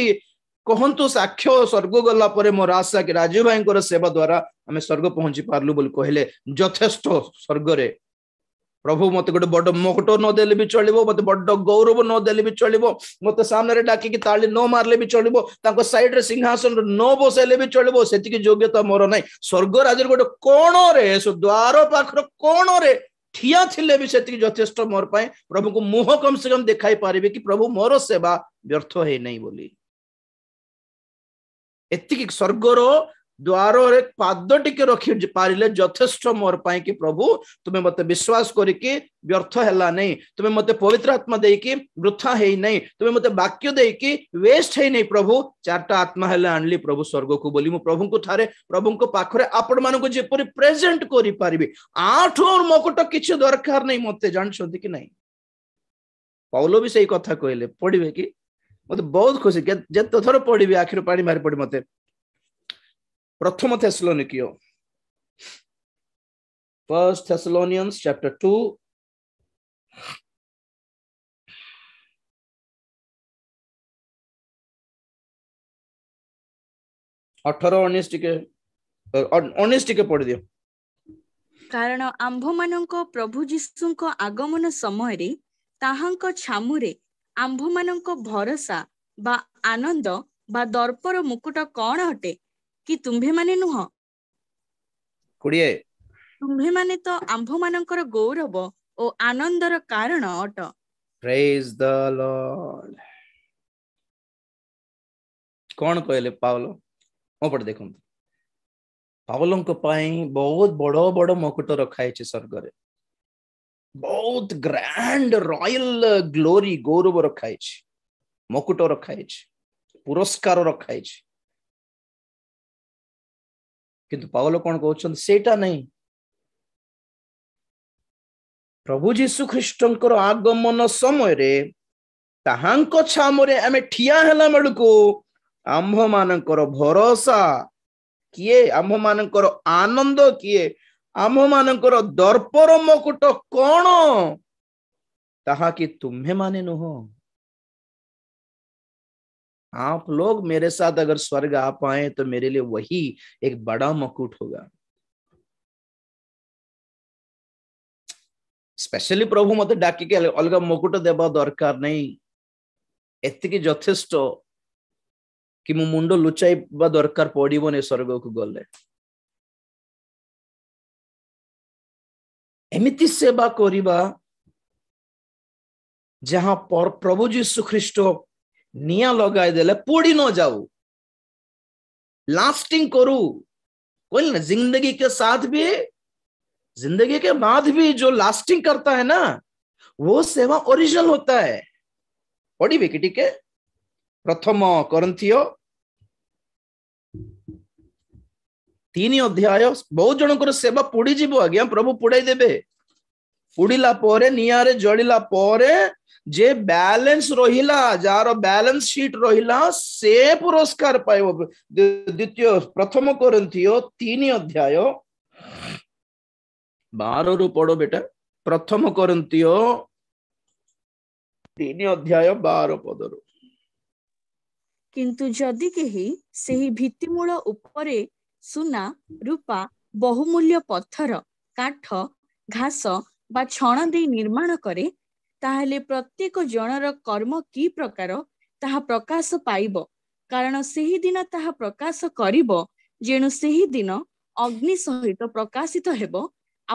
कहतु साक्ष स्वर्ग गला मोर आशा कि राजू भाई सेवा द्वारा आम स्वर्ग पहुंची पार्लु बोली कहले जथेष स्वर्ग से प्रभु मत गोटे बड़ मुकुट नदे भी चलो मत बड़ गौरव न नदे भी चलो मत सामने डाक न मारे भी चलो सैड रिंहासन न बसइले भी चलो से योग्यता मोर ना स्वर्ग राज गोटे कोण रे द्वार पाखर कोण रे ठिया थिले भी से जथेष मोर पाई प्रभु को मुह कम से कम देखा पारि कि प्रभु मोर सेवा व्यर्थ है नहीं बोली ଏତିକି ସ୍ୱର୍ଗର ଦ୍ୱାରରେ ପାଦ ଟିକେ ରଖି ପାରିଲେ ଯଥେଷ୍ଟ ମୋର ପାଇଁ କି ପ୍ରଭୁ ତୁମେ ମୋତେ ବିଶ୍ୱାସ କରିକି ବ୍ୟର୍ଥ ହେଲା ନାହିଁ ତୁମେ ମୋତେ ପବିତ୍ର ଆତ୍ମା ଦେଇକି ବୃଥା ହେଇନାହିଁ ତୁମେ ମୋତେ ବାକ୍ୟ ଦେଇକି ୱେଷ୍ଟ ହେଇନାହିଁ ପ୍ରଭୁ ଚାରିଟା ଆତ୍ମା ହେଲେ ଆଣିଲି ପ୍ରଭୁ ସ୍ୱର୍ଗକୁ ବୋଲି ମୁଁ ପ୍ରଭୁଙ୍କୁ ଠାରେ ପ୍ରଭୁଙ୍କ ପାଖରେ ଆପଣମାନଙ୍କୁ ଯେପରି ପ୍ରେଜେଣ୍ଟ କରିପାରିବି ଆଠୁ ଆଉ ମକୁଟ କିଛି ଦରକାର ନାହିଁ ମୋତେ ଜାଣିଛନ୍ତି କି ନାହିଁ ପୌଲ ବି ସେଇ କଥା କହିଲେ ପଢିବେ କି ମୋତେ ବହୁତ ଖୁସି ଯେତେ ଥର ପଢିବି ଆଖିରୁ ପାଣି ବାହାରି ପଡି ମତେ ପ୍ରଥମ ଥେସଲୋନିକିଓ ଫାର୍ଷ୍ଟ ଥେସଲୋନିଅନ୍ସ ଚାପ୍ଟର ଟୁ ଅଠର ଉଣେଇଶ ଟିକେ ଉଣେଇଶ ଟିକେ ପଢିଦିଅ କାରଣ ଆମ୍ଭମାନଙ୍କ ପ୍ରଭୁ ଯୀଶୁଙ୍କ ଆଗମନ ସମୟରେ ତାହାଙ୍କ ଛାମୁରେ ଆମ୍ଭମାନଙ୍କ ଭରସା ବା ଆନନ୍ଦ ବା ଦର୍ପର ମୁକୁଟ କ'ଣ ଅଟେ କି ତୁମ୍ଭେମାନେ ନୁହଁ କୋଡ଼ିଏ ତୁମ୍ଭେମାନେ ତ ଆମ୍ଭମାନଙ୍କର ଗୌରବ ଓ ଆନନ୍ଦର କାରଣ ଅଟ ପ୍ରେଜ୍ ଦ ଲର୍ଡ କ'ଣ କହିଲେ ପାଉଲ ମୋ ପଟେ ଦେଖନ୍ତୁ ପାଉଲଙ୍କ ପାଇଁ ବହୁତ ବଡ଼ ବଡ଼ ମୁକୁଟ ରଖା ହେଇଛି ସ୍ୱର୍ଗରେ ବହୁତ ଗ୍ରାଣ୍ଡ ରୟାଲ ଗ୍ଲୋରି ଗୌରବ ରଖାହେଇଛି ମୁକୁଟ ରଖାହେଇଛି ପୁରସ୍କାର ରଖାହେଇଛି କିନ୍ତୁ ପାଗଲ କଣ କହୁଛନ୍ତି ସେଇଟା ନାହିଁ ପ୍ରଭୁ ଯୀଶୁ ଖ୍ରୀଷ୍ଟଙ୍କର ଆଗମନ ସମୟରେ ତାହାଙ୍କ ଛାମରେ ଆମେ ଠିଆ ହେଲା ବେଳକୁ ଆମ୍ଭମାନଙ୍କର ଭରସା କିଏ ଆମ୍ଭମାନଙ୍କର ଆନନ୍ଦ କିଏ आम मान दर्पर मुकुट कौन ता तुम्हें माने नुह आप लोग मेरे साथ अगर स्वर्ग आ पाए तो मेरे लिए वही एक बड़ा मुकुट होगा स्पेशली प्रभु मत डाक अलग मुकुट देवा दरकार नहीं यथेष कि मुंड लुचाई बा दरकार पड़ब ने स्वर्ग को गले ଏମିତି ସେବା କରିବା ଯାହା ପ୍ରଭୁ ଯୀଶୁଖ୍ରୀଷ୍ଟ ନିଆଁ ଲଗାଇଦେଲେ ପୋଡ଼ି ନ ଯାଉ लास्टिंग करो कोई ना जिंदगी के साथ भी जिंदगी के बाद भी जो लास्टिंग करता है ना वो सेवा ओरिजिनल होता है पढ़ी भी ठीक प्रथम करंथियो ତିନି ଅଧ୍ୟାୟ ବହୁତ ଜଣଙ୍କର ସେବା ପୋଡିଯିବ ଆଜ୍ଞା ପ୍ରଭୁ ପୋଡାଇ ଦେବେ ପୋଡିଲା ପରେ ନିଆଁରେ ଜଳିଲା ପରେ ଯେ ବ୍ୟାଲେନ୍ସ ରହିଲା ଯାହାର ବ୍ୟାଲେନ୍ସ ସିଟ୍ ରହିଲା ସେ ପୁରସ୍କାର ପାଇବ ଦ୍ୱିତୀୟ ପ୍ରଥମ କରନ୍ତୀୟ ତିନି ଅଧ୍ୟାୟ ବାରରୁ ପଢ ବେଟା ପ୍ରଥମ କରନ୍ତୀୟ ତିନି ଅଧ୍ୟାୟ ବାର ପଦରୁ କିନ୍ତୁ ଯଦି କେହି ସେହି ଭିତ୍ତିମୂଳ ଉପରେ ସୁନା ରୂପା ବହୁମୂଲ୍ୟ ପଥର କାଠ ଘାସ ବା ଛଣ ଦେଇ ନିର୍ମାଣ କରେ ତାହେଲେ ପ୍ରତ୍ୟେକ ଜଣର କର୍ମ କି ପ୍ରକାର ତାହା ପ୍ରକାଶ ପାଇବ କାରଣ ସେହି ଦିନ ତାହା ପ୍ରକାଶ କରିବ ଯେଣୁ ସେହି ଦିନ ଅଗ୍ନି ସହିତ ପ୍ରକାଶିତ ହେବ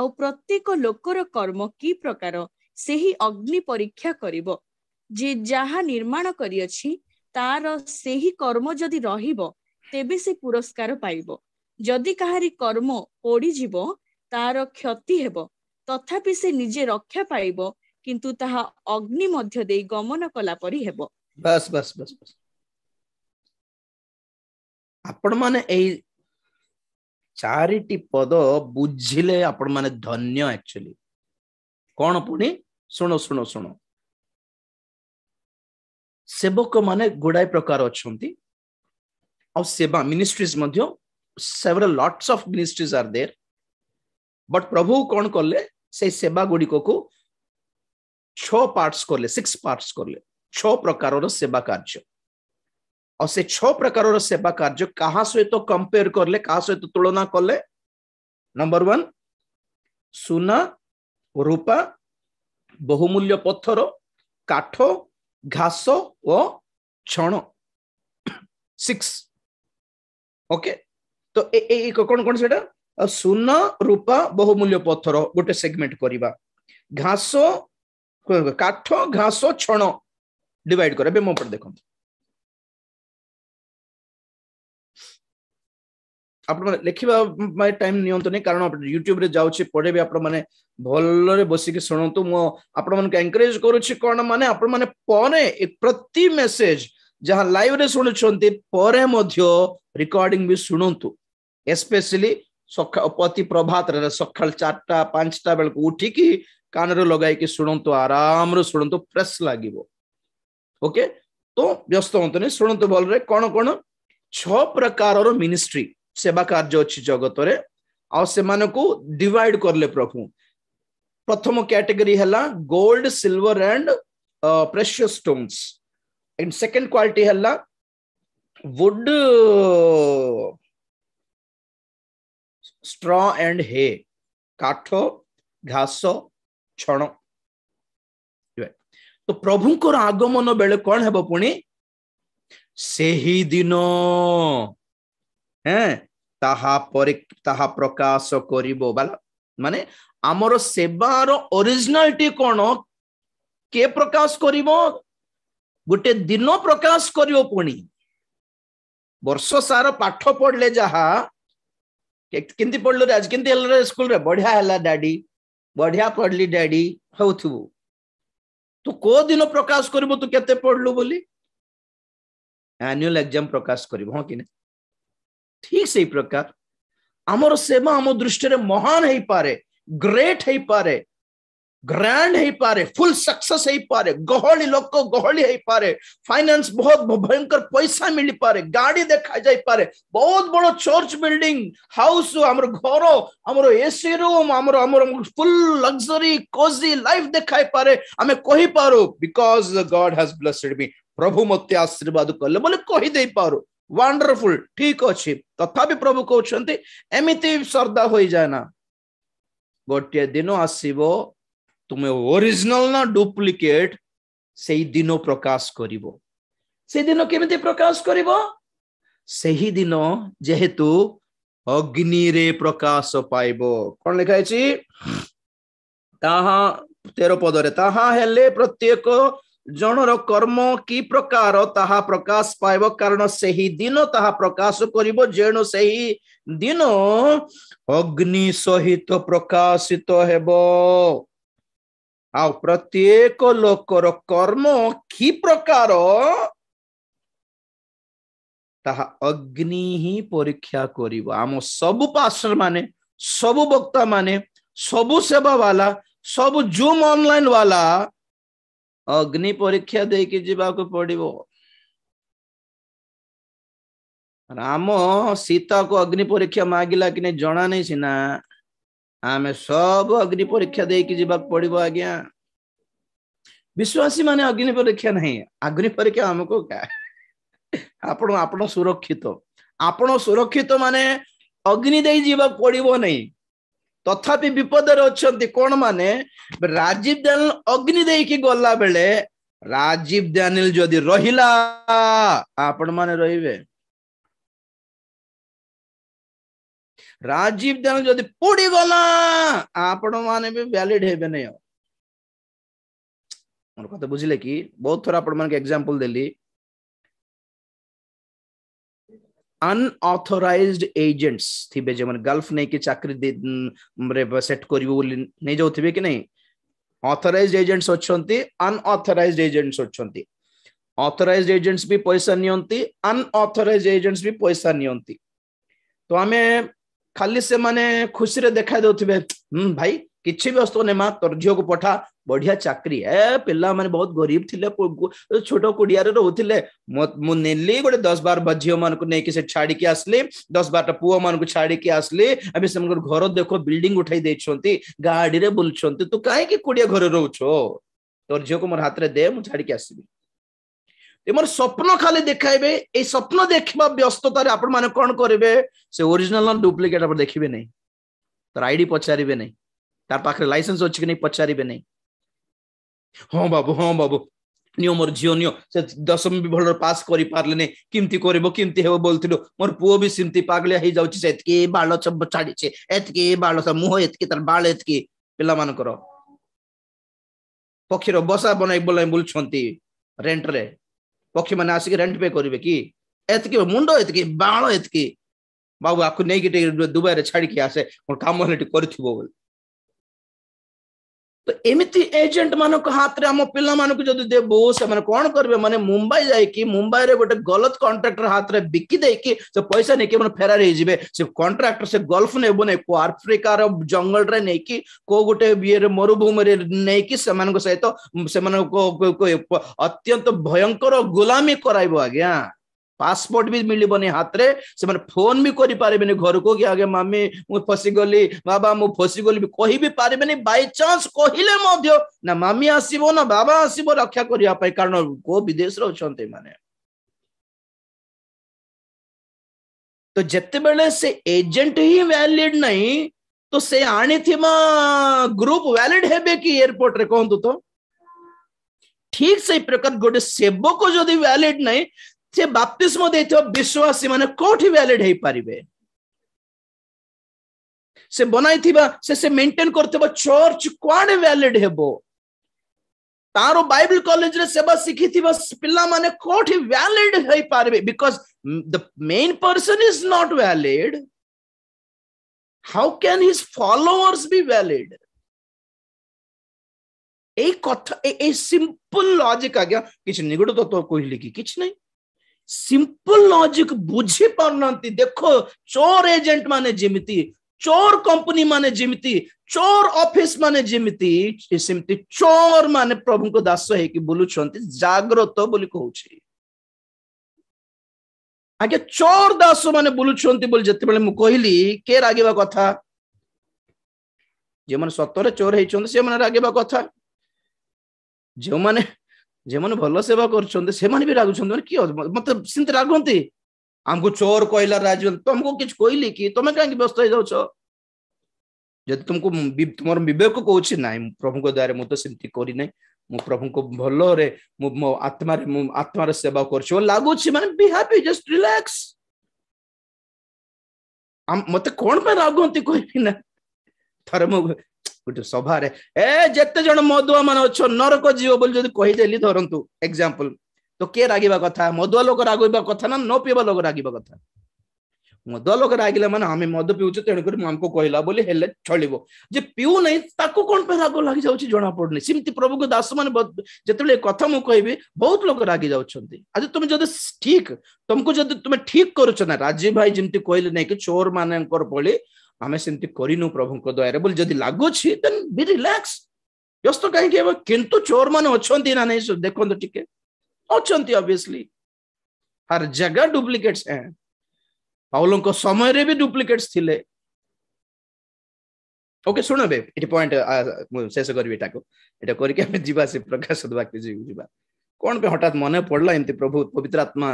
ଆଉ ପ୍ରତ୍ୟେକ ଲୋକର କର୍ମ କି ପ୍ରକାର ସେହି ଅଗ୍ନି ପରୀକ୍ଷା କରିବ ଯେ ଯାହା ନିର୍ମାଣ କରିଅଛି ତାର ସେହି କର୍ମ ଯଦି ରହିବ ତେବେ ସେ ପୁରସ୍କାର ପାଇବ ଯଦି କାହାରି କର୍ମ ପୋଡ଼ିଯିବ ତାର କ୍ଷତି ହେବ ତଥାପି ସେ ନିଜେ ରକ୍ଷା ପାଇବ କିନ୍ତୁ ତାହା ଅଗ୍ନି ମଧ୍ୟ ଦେଇ ଗମନ କଲା ପରି ହେବ ବାସ୍ ବାସ୍ ବାସ୍ ବାସ୍ ଆପଣମାନେ ଏଇ ଚାରିଟି ପଦ ବୁଝିଲେ ଆପଣମାନେ ଧନ୍ୟ ଆକ୍ଚୁଆଲି କ'ଣ ପୁଣି ଶୁଣ ଶୁଣ ଶୁଣ ସେବକମାନେ ଗୁଡ଼ାଏ ପ୍ରକାର ଅଛନ୍ତି ଆଉ ସେବା ମିନିଷ୍ଟ୍ରିଜ ମଧ୍ୟ several lots of ministries are there but prabhu kon karle sei seba gudikoku 6 parts karle 6 parts karle 6 prakaror seba karya ଆଉ ସେ ଛଅ ପ୍ରକାରର ସେବା କାର୍ଯ୍ୟ କାହା ସହିତ କମ୍ପେୟାର କଲେ କାହା ସହିତ ତୁଳନା କଲେ ନମ୍ବର ୱାନ୍ ସୁନା ରୂପା ବହୁମୂଲ୍ୟ ପଥର କାଠ ଘାସ ଓ ଛଣ ସିକ୍ସ ଓକେ তো ଏଇ କ'ଣ କ'ଣ ସେଇଟା ସୁନ ରୂପା ବହୁମୂଲ୍ୟ ପଥର ଗୋଟେ ସେଗମେଣ୍ଟ କରିବା ଘାସ କାଠ ଘାସ ଛଣ ଡିଭାଇଡ କର ଏବେ ମୋ ଉପରେ ଦେଖନ୍ତୁ ଆପଣମାନେ ଲେଖିବା ପାଇଁ ଟାଇମ୍ ନିଅନ୍ତୁନି କାରଣ ୟୁଟ୍ୟୁବରେ ଯାଉଛି ପଢ଼େଇବି ଆପଣମାନେ ଭଲରେ ବସିକି ଶୁଣନ୍ତୁ ମୁଁ ଆପଣମାନଙ୍କୁ ଏନକରେଜ କରୁଛି କ'ଣ ମାନେ ଆପଣମାନେ ପରେ ପ୍ରତି ମେସେଜ ଯାହା ଲାଇଭରେ ଶୁଣୁଛନ୍ତି ପରେ ମଧ୍ୟ ରେକର୍ଡିଂ ବି ଶୁଣନ୍ତୁ एस्पेसली प्रति प्रभात सकाल चार्टा पांचटा बेल को कान लगे शुणत आराम रु शुणत फ्रेस लगे ओके तो व्यस्त हूँ शुणत भल कौन कौन मिनिस्ट्री सेवा कार्य अच्छी जगत रहा डिवाइड करले प्रभु प्रथम कैटेगरी है gold silver and precious stones and second quality है वुड સ્ટ્રો એન્ડ હે କାଠ ଘାସ ଛଣ ତ ପ୍ରଭୁଙ୍କର ଆଗମନ ବେଳେ କ'ଣ ହେବ ପୁଣି ସେହି ଦିନ ହେଁ ତାହା ପରେ ତାହା ପ୍ରକାଶ କରିବ ବାଲା ମାନେ ଆମର ସେବାର ଓରିଜିନାଲିଟି କ'ଣ କିଏ ପ୍ରକାଶ କରିବ ଗୋଟେ ଦିନ ପ୍ରକାଶ କରିବ ପୁଣି ବର୍ଷ ସାରା ପାଠ ପଢିଲେ ଯାହା କେମିତି ପଢିଲୁ ଆଜି କେମିତି ହେଲା ସ୍କୁଲରେ ବଢିଆ ହେଲା ଡାଡି ବଢିଆ ପଢିଲି ଡାଡି ହଉଥିବୁ ତୁ କୋଉ ଦିନ ପ୍ରକାଶ କରିବୁ ତୁ କେତେ ପଢିଲୁ ବୋଲି ଆନୁଆଲ ଏକ୍ଜାମ ପ୍ରକାଶ କରିବୁ ହଁ କି ନା ଠିକ ସେଇ ପ୍ରକାର ଆମର ସେବା ଆମ ଦୃଷ୍ଟିରେ ମହାନ ହେଇପାରେ ଗ୍ରେଟ୍ ହେଇପାରେ ग्रैंड है पारे फुल सक्सेस है पारे गहली लोग गहली है पारे फाइनेंस बहुत भयंकर पैसा मिल पारे गाड़ी देखा जाए पारे बहुत बड़ो चर्च बिल्डिंग हाउस हमर घर हमर एसी रूम हमर हमर फुल लग्जरी कोजी लाइफ देखा पारे हमें कही पारो because God has blessed me प्रभु मत आशीर्वाद कले बोले कही दे पारो वंडरफुल ठीक अछि तथापि प्रभु कहउछन्ती एमिति सरदा होई जाना गोटिया दिन आसीबो ତୁମେ ଓରିଜିନାଲ ନା ଡୁପ୍ଲିକେଟ୍ ସେଇଦିନ ପ୍ରକାଶ କରିବ ସେଦିନ କେମିତି ପ୍ରକାଶ କରିବ ସେହିଦିନ ଯେହେତୁ ଅଗ୍ନିରେ ପ୍ରକାଶ ପାଇବ କ'ଣ ଲେଖା ହେଇଛି ତାହା ତେର ପଦରେ ତାହା ହେଲେ ପ୍ରତ୍ୟେକ ଜଣର କର୍ମ କି ପ୍ରକାର ତାହା ପ୍ରକାଶ ପାଇବ କାରଣ ସେହି ଦିନ ତାହା ପ୍ରକାଶ କରିବ ଯେଣୁ ସେହି ଦିନ ଅଗ୍ନି ସହିତ ପ୍ରକାଶିତ ହେବ ଆଉ ପ୍ରତ୍ୟେକ ଲୋକର କର୍ମ କି ପ୍ରକାର ତାହା ଅଗ୍ନି ହିଁ ପରୀକ୍ଷା କରିବ ଆମ ସବୁ ପାର୍ସର ମାନେ ସବୁ ବକ୍ତା ମାନେ ସବୁ ସେବା ବାଲା ସବୁ ଜୁମ୍ ଅନଲାଇନ ବାଲା ଅଗ୍ନି ପରୀକ୍ଷା ଦେଇକି ଯିବାକୁ ପଡିବ ରାମ ସୀତାକୁ ଅଗ୍ନି ପରୀକ୍ଷା ମାଗିଲା କି ନାଇଁ ଜଣା ନାହିଁ ସିନା ଆମେ ସବୁ ଅଗ୍ନି ପରୀକ୍ଷା ଦେଇକି ଯିବାକୁ ପଡିବ ଆଜ୍ଞା ବିଶ୍ୱାସୀ ମାନେ ଅଗ୍ନି ପରୀକ୍ଷା ନାହିଁ ଅଗ୍ନି ପରୀକ୍ଷା ଆମକୁ ଆପଣ ଆପଣ ସୁରକ୍ଷିତ ଆପଣ ସୁରକ୍ଷିତ ମାନେ ଅଗ୍ନି ଦେଇ ଯିବାକୁ ପଡିବ ନାହିଁ ତଥାପି ବିପଦରେ ଅଛନ୍ତି କ'ଣ ମାନେ ରାଜୀବ ଦାନ ଅଗ୍ନି ଦେଇକି ଗଲା ବେଳେ ରାଜୀବ ଦାନିଲ ଯଦି ରହିଲା ଆପଣ ମାନେ ରହିବେ राजीव दे पोड़ गला आपण माने भी वैलिड मोर कथा बुझिले कि बहुत थोर आपण एग्जांपल देली अनऑथराइज्ड एजेंट्स थिबे जे मन गल्फ नै के चाकरी दे रे सेट करिवो बोली नै जाउथिबे कि नै ऑथराइज्ड एजेंट्स अछंती अनऑथराइज्ड एजेंट्स अछंती ऑथराइज्ड एजेंट्स भी पैसा नियंती अनऑथराइज्ड एजेंट्स भी पैसा नियंती तो आमे ଖାଲି ସେମାନେ ଖୁସିରେ ଦେଖା ଦେଉଥିବେ ହୁଁ ଭାଇ କିଛି ବ୍ୟସ୍ତ ନାହିଁ ମା ତୋର ଝିଅକୁ ପଠା ବଢିଆ ଚାକିରି ଏ ପିଲାମାନେ ବହୁତ ଗରିବ ଥିଲେ ଛୋଟ କୁଡିଆରେ ରହୁଥିଲେ ମୁଁ ନେଲି ଗୋଟେ ଦଶ ବାର ଝିଅ ମାନଙ୍କୁ ନେଇକି ସେ ଛାଡିକି ଆସିଲି ଦଶ ବାରଟା ପୁଅ ମାନଙ୍କୁ ଛାଡିକି ଆସିଲି ଆମେ ସେମାନଙ୍କର ଘର ଦେଖ ବିଲ୍ଡିଂ ଉଠାଇ ଦେଇଛନ୍ତି ଗାଡିରେ ବୁଲୁଛନ୍ତି ତୁ କାହିଁକି କୁଡିଆ ଘରେ ରହୁଛୁ ତୋର ଝିଅକୁ ମୋର ହାତରେ ଦେ ମୁଁ ଛାଡିକି ଆସିବି ଏମାନେ ସ୍ୱପ୍ନ ଖାଲି ଦେଖାଇବେ ଏଇ ସ୍ୱପ୍ନ ଦେଖିବା ବ୍ୟସ୍ତତାରେ ଆପଣମାନେ କ'ଣ କରିବେ ସେ ଓରିଜିନାଲ ଡୁପ୍ଲିକେଟ୍ ଆପଣ ଦେଖିବେ ନାହିଁ ତାର ଆଇଡି ପଚାରିବେ ନାହିଁ ତାର ପାଖରେ ଲାଇସେନ୍ସ ଅଛି କି ନାହିଁ ପଚାରିବେ ନାହିଁ ହଁ ବାବୁ ହଁ ବାବୁ ନିଅ ମୋର ଝିଅ ନିଅ ସେ ଦଶମ ବି ଭଲରେ ପାସ୍ କରିପାରିଲେନି କେମିତି କରିବ କେମିତି ହେବ ବୋଲିଥିଲୁ ମୋର ପୁଅ ବି ସେମିତି ପାଗଳିଆ ହେଇଯାଉଛି ସେ ଏତିକି ବାଳ ଛାଡ଼ିଛି ଏତିକି ବାଳ ମୁହଁ ଏତିକି ତାର ବାଳ ଏତିକି ପିଲାମାନଙ୍କର ପକ୍ଷୀର ବସା ବନାଇ ବନାଇ ବୁଲୁଛନ୍ତି ରେଣ୍ଟରେ ପକ୍ଷୀମାନେ ଆସିକି ରେଣ୍ଟ ପେ କରିବେ କି ଏତିକି ମୁଣ୍ଡ ଏତିକି ବାଳ ଏତିକି ବାବୁ ଆକୁ ନେଇକି ଟିକେ ଦୁବାଇରେ ଛାଡ଼ିକି ଆସେ କ'ଣ କାମ ହେଲେ ଟିକେ କରିଥିବ ବୋଲି तो एमती एजेंट मान हाथ में आम मान को जब देव से कौन करेंगे मैंने मुंबई जाइकी मुंबई में गोटे गलत कंट्राक्टर हाथ में बिकी दे कि पैसा नहीं कि मैंने फेरार होजे से कंट्राक्टर से गल्फ नेबू आफ्रिकार जंगल नहीं को गोटे मरुभूमि नहीं कि सहित अत्यंत भयंकर गुलामी कर पासपोर्ट भी मिल हाथ रे से फोन भी करें घर को आगे मामी मु फसीगली बाबा मु फसीगली कह भी पारे बाय चांस कहले ना मामी आसब ना बाबा आसब रक्षा करने कारण को विदेश रही माने तो जिते से एजेंट ही वैलिड नहीं तो से आनी ग्रुप वैलिड हे कि एयरपोर्ट रे कहतु तो ठीक से प्रकार गोटे सेवक जदि वैलिड नहीं से बाप्तिस्म दे विश्वासी मान कौटी व्यलीड हो पारे से बन से, से मेंटेन कर चर्च कौन व्यलीड हे तार बाइबल कॉलेज रे सेवा सीखी पिला माने कोठी वैलिड हो पारे because the main person is not valid how can his followers be valid ए कथा ए सिंपल लॉजिक आ गया किछ निगुड़ तो तो कोई लिखी किछ नहीं ସିମ୍ପଲ ଲଜିକ ବୁଝି ପାରୁନାହାନ୍ତି ଦେଖ ଚୋର ଏଜେଣ୍ଟ ମାନେ ଯେମିତି ଚୋର କମ୍ପାନୀ ମାନେ ଯେମିତି ଚୋର ଅଫିସ ମାନେ ଯେମିତି ସେମିତି ଚୋର ମାନେ ପ୍ରଭୁଙ୍କ ଦାସ ହେଇକି ବୁଲୁଛନ୍ତି ଜାଗ୍ରତ ବୋଲି କହୁଛି ଆଜ୍ଞା ଚୋର ଦାସ ମାନେ ବୁଲୁଛନ୍ତି ବୋଲି ଯେତେବେଳେ ମୁଁ କହିଲି କିଏ ରାଗିବା କଥା ଯେଉଁମାନେ ସତରେ ଚୋର ହେଇଛନ୍ତି ସେମାନେ ରାଗିବା କଥା ଯେଉଁମାନେ ଯେଉଁମାନେ ଭଲ ସେବା କରୁଛନ୍ତି ସେମାନେ ବି ରାଗୁଛନ୍ତି ମାନେ କିଏ ମତେ ସେମିତି ରାଗନ୍ତି ଆମକୁ ଚୋର କହିଲା ରାଜୁଛନ୍ତି ତମକୁ କିଛି କହିଲି କି ତମେ କାହିଁକି ବ୍ୟସ୍ତ ହେଇଯାଉଛ ଯଦି ତୁମକୁ ତୁମର ବିବେକ କହୁଛି ନାହିଁ ପ୍ରଭୁଙ୍କ ଦ୍ୱାରା ମୁଁ ତ ସେମିତି କରିନାହିଁ ମୁଁ ପ୍ରଭୁଙ୍କ ଭଲରେ ମୁଁ ମୋ ଆତ୍ମାରେ ମୁଁ ଆତ୍ମାର ସେବା କରୁଛି ଲାଗୁଛି ମାନେ ବି ହ୍ୟାପି ଜଷ୍ଟ ରିଲାକ୍ସ ମତେ କଣ ପାଇଁ ରାଗନ୍ତି କହିବି ନା ଥରେ ମୁଁ ଗୋଟେ ସଭାରେ ଏ ଯେତେ ଜଣ ମଦୁଆ ମାନେ ଅଛ ନରକ ଯିବ ବୋଲି ଯଦି କହିଦେଲି ଧରନ୍ତୁ ଏକ୍ସାମ୍ପଲ ତ କିଏ ରାଗିବା କଥା ମଦୁଆ ଲୋକ ରାଗିବା କଥା ନା ନ ପିଇବା ଲୋକ ରାଗିବା କଥା ମଦୁଆ ଲୋକ ରାଗିଲା ମାନେ ଆମେ ମଦ ପିଉଛୁ ତେଣୁକରି ଆମକୁ କହିଲା ବୋଲି ହେଲେ ଚଳିବ ଯେ ପିଉ ନାହିଁ ତାକୁ କଣ ପାଇଁ ରାଗ ଲାଗିଯାଉଛି ଜଣାପଡୁନି ସେମିତି ପ୍ରଭୁଙ୍କ ମାନେ ଯେତେବେଳେ କଥା ମୁଁ କହିବି ବହୁତ ଲୋକ ରାଗି ଯାଉଛନ୍ତି ଆଜି ତୁମେ ଯଦି ଠିକ ତମକୁ ଯଦି ତୁମେ ଠିକ କରୁଛ ନା ରାଜୀବ ଭାଇ ଯେମିତି କହିଲେ ନାଇଁ କି ଚୋର ମାନଙ୍କର ଭଳି ଆମେ ସେମିତି କରିନୁ ପ୍ରଭୁଙ୍କ ଦୟାରେ ବୋଲି ଯଦି ଲାଗୁଛି ଦେନ୍ ବି ରିଲାକ୍ସ ବ୍ୟସ୍ତ କାହିଁକି ହେବ କିନ୍ତୁ ଚୋରମାନେ ଅଛନ୍ତି ନା ନାହିଁ ଦେଖନ୍ତୁ ଟିକେ ଅଛନ୍ତି ଅବଭିୟସଲି ହର ଜାଗା ଡୁପ୍ଲିକେଟ୍ସ ପାଉଲଙ୍କ ସମୟରେ ବି ଡୁପ୍ଲିକେଟ୍ସ ଥିଲେ ଓକେ ଶୁଣ ଏବେ ଏଠି ପଏଣ୍ଟ ମୁଁ ଶେଷ କରିବି ଏଟାକୁ ଏଟା କରିକି ଆମେ ଯିବା ସେ ପ୍ରକାଶ ବାକ୍ୟ ଯିବା କ'ଣ ପାଇଁ ହଠାତ୍ ମନେ ପଡିଲା ଏମିତି ପ୍ରଭୁ ପବିତ୍ର ଆତ୍ମା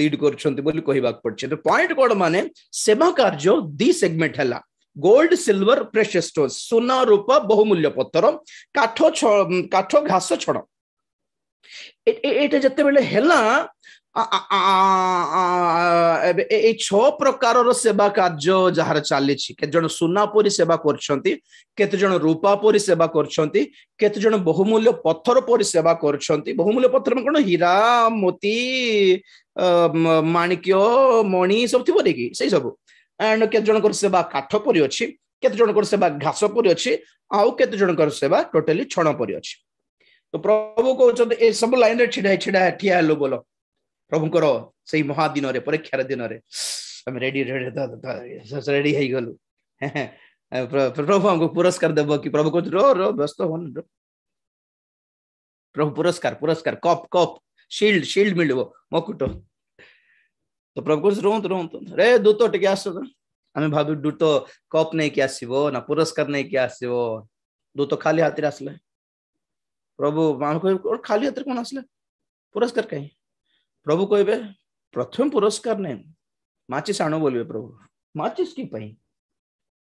ଲିଡ୍ କରୁଛନ୍ତି ବୋଲି କହିବାକୁ ପଡୁଛି ପଏଣ୍ଟ କଣ ମାନେ ସେବା କାର୍ଯ୍ୟ ଦି ସେଗମେଣ୍ଟ ହେଲା ଗୋଲ୍ଡ ସିଲଭର ପ୍ରେସିୟସ୍ ଷ୍ଟୋନ୍ସ ସୁନା ରୂପ ବହୁମୂଲ୍ୟ ପଥର କାଠ କାଠ ଘାସ ଛଡ ଏଇଟା ଯେତେବେଳେ ହେଲା এই ଛ ପ୍ରକାରର ସେବା କାର୍ଯ୍ୟ ଯାହାର ଚାଲିଛି କେତେଜଣ ସୁନା ପରି ସେବା କରୁଛନ୍ତି କେତେଜଣ ରୂପା ପରି ସେବା କରୁଛନ୍ତି କେତେଜଣ ବହୁମୂଲ୍ୟ ପଥର ପରି ସେବା କରୁଛନ୍ତି ବହୁମୂଲ୍ୟ ପଥର କଣ ହୀରା ମୋତି ମାଣିକ୍ୟ ମଣି ସବୁ ଥିବ ନେଇକି ସେଇ ସବୁ ଆଣ୍ଡ କେତେଜଣଙ୍କର ସେବା କାଠ ପରି ଅଛି କେତେଜଣଙ୍କର ସେବା ଘାସ ପରି ଅଛି ଆଉ କେତେଜଣଙ୍କର ସେବା ଟୋଟାଲି ଛଣ ପରି ଅଛି ତ ପ୍ରଭୁ କହୁଛନ୍ତି ଏସବୁ ଲାଇନରେ ଛିଡା ଛିଡା ଠିଆ ହେଲୁ ବୋଲ ପ୍ରଭୁଙ୍କର ସେଇ ମହାଦିନରେ ପରୀକ୍ଷାର ଦିନରେ ଆମେ ରେଡି ରେଡି ହେଇଗଲୁ ପ୍ରଭୁ ଆମକୁ ପୁରସ୍କାର ଦେବ କି ପ୍ରଭୁ କହୁଛି ରୋ ରୋ ବ୍ୟସ୍ତ ହଉନି ରୋ ପ୍ରଭୁ ପୁରସ୍କାର ପୁରସ୍କାର କପ୍ କପ୍ ସିଲ୍ଡ ସିଲ୍ଡ ମିଳିବ ମକୁଟ ତ ପ୍ରଭୁ କହୁଛି ରୁହନ୍ତୁ ରୁହନ୍ତୁ ରେ ଦୂତ ଟିକେ ଆସ ଆମେ ଭାବୁ ଦୂତ କପ୍ ନେଇକି ଆସିବ ନା ପୁରସ୍କାର ନେଇକି ଆସିବ ଦୂତ ଖାଲି ହାତରେ ଆସିଲେ ପ୍ରଭୁ ଆମେ କହିବୁ ଖାଲି ହାତରେ କଣ ଆସିଲେ ପୁରସ୍କାର କାହିଁ ପ୍ରଭୁ କହିବେ ପ୍ରଥମ ପୁରସ୍କାର ନାହିଁ ମାଚିସ୍ ଆଣ ବୋଲିବେ ପ୍ରଭୁ ମାଚିସ୍ କି ପାଇଁ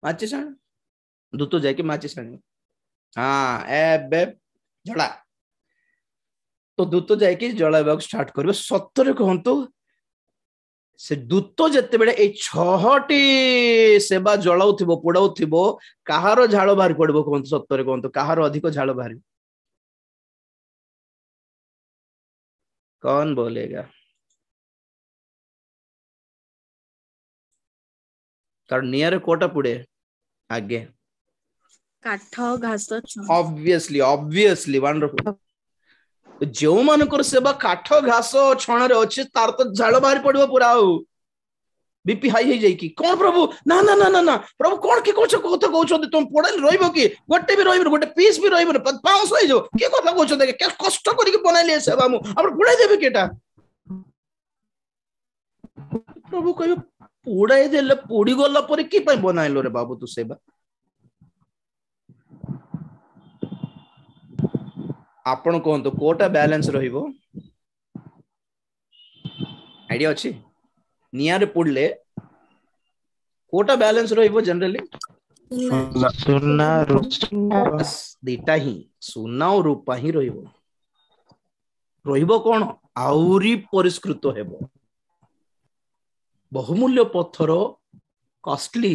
ମାଚିସ୍ ଆଣ ଦୂତ ଯାଇକି ମାଚିସ୍ ଆଣିବ ହଁ ଏବେ ଜଳା ତ ଦୂତ ଯାଇକି ଜଳାଇବାକୁ ଷ୍ଟାର୍ଟ କରିବ ସତରେ କୁହନ୍ତୁ ସେ ଦୂତ ଯେତେବେଳେ ଏଇ ଛଅଟି ସେବା ଜଳାଉଥିବ ପୋଡାଉଥିବ କାହାର ଝାଳ ବାହାରି ପଡିବ କୁହନ୍ତୁ ସତରେ କୁହନ୍ତୁ କାହାର ଅଧିକ ଝାଳ ବାହାରିବ कौन बोलेगा कारण नियर कोटा पुड़े आगे ऑब्वियसली ऑब्वियसली वंडरफुल जो मानकर सेवा काठ घास छण रे अछि तार तो झाड़ बाहर पड़ो पूरा ବିପି ହାଇ ହେଇଯାଇକି କଣ ପ୍ରଭୁ ନା ନା ନା ନା ନା ପ୍ରଭୁ କଣ କି କହୁଛ କଥା କହୁଛନ୍ତି ତମ ପୋଡ଼ାଲି ରହିବ କି ଗୋଟେ ବି ରହିବନି ଗୋଟେ ପିସ୍ ବି ରହିବନି ପାଉଁଶ ହେଇଯିବ କିଏ କଥା କହୁଛନ୍ତି କଷ୍ଟ କରିକି ବନାଇଲି ସେବା ମୁଁ ଆପଣ ପୋଡ଼ାଇ ଦେବେ କି ଏଟା ପ୍ରଭୁ କହିବେ ପୋଡ଼ାଇ ଦେଲେ ପୋଡ଼ିଗଲା ପରେ କି ପାଇଁ ବନାଇଲୁ ରେ ବାବୁ ତୁ ସେବା ଆପଣ କୁହନ୍ତୁ କୋଉଟା ବ୍ୟାଲେନ୍ସ ରହିବ ଆଇଡିଆ ଅଛି নিয়ারে পড়লে কোটা ব্যালেন্স রইব জেনারেলি সুন্না ଦିଟାହିଁ ସୁନା ଓ ରୂପା ହିଁ ରହିବ ରହିବ କ'ଣ ଆହୁରି ପରିଷ୍କୃତ ହେବ ବହୁମୂଲ୍ୟ ପଥର କଷ୍ଟଲି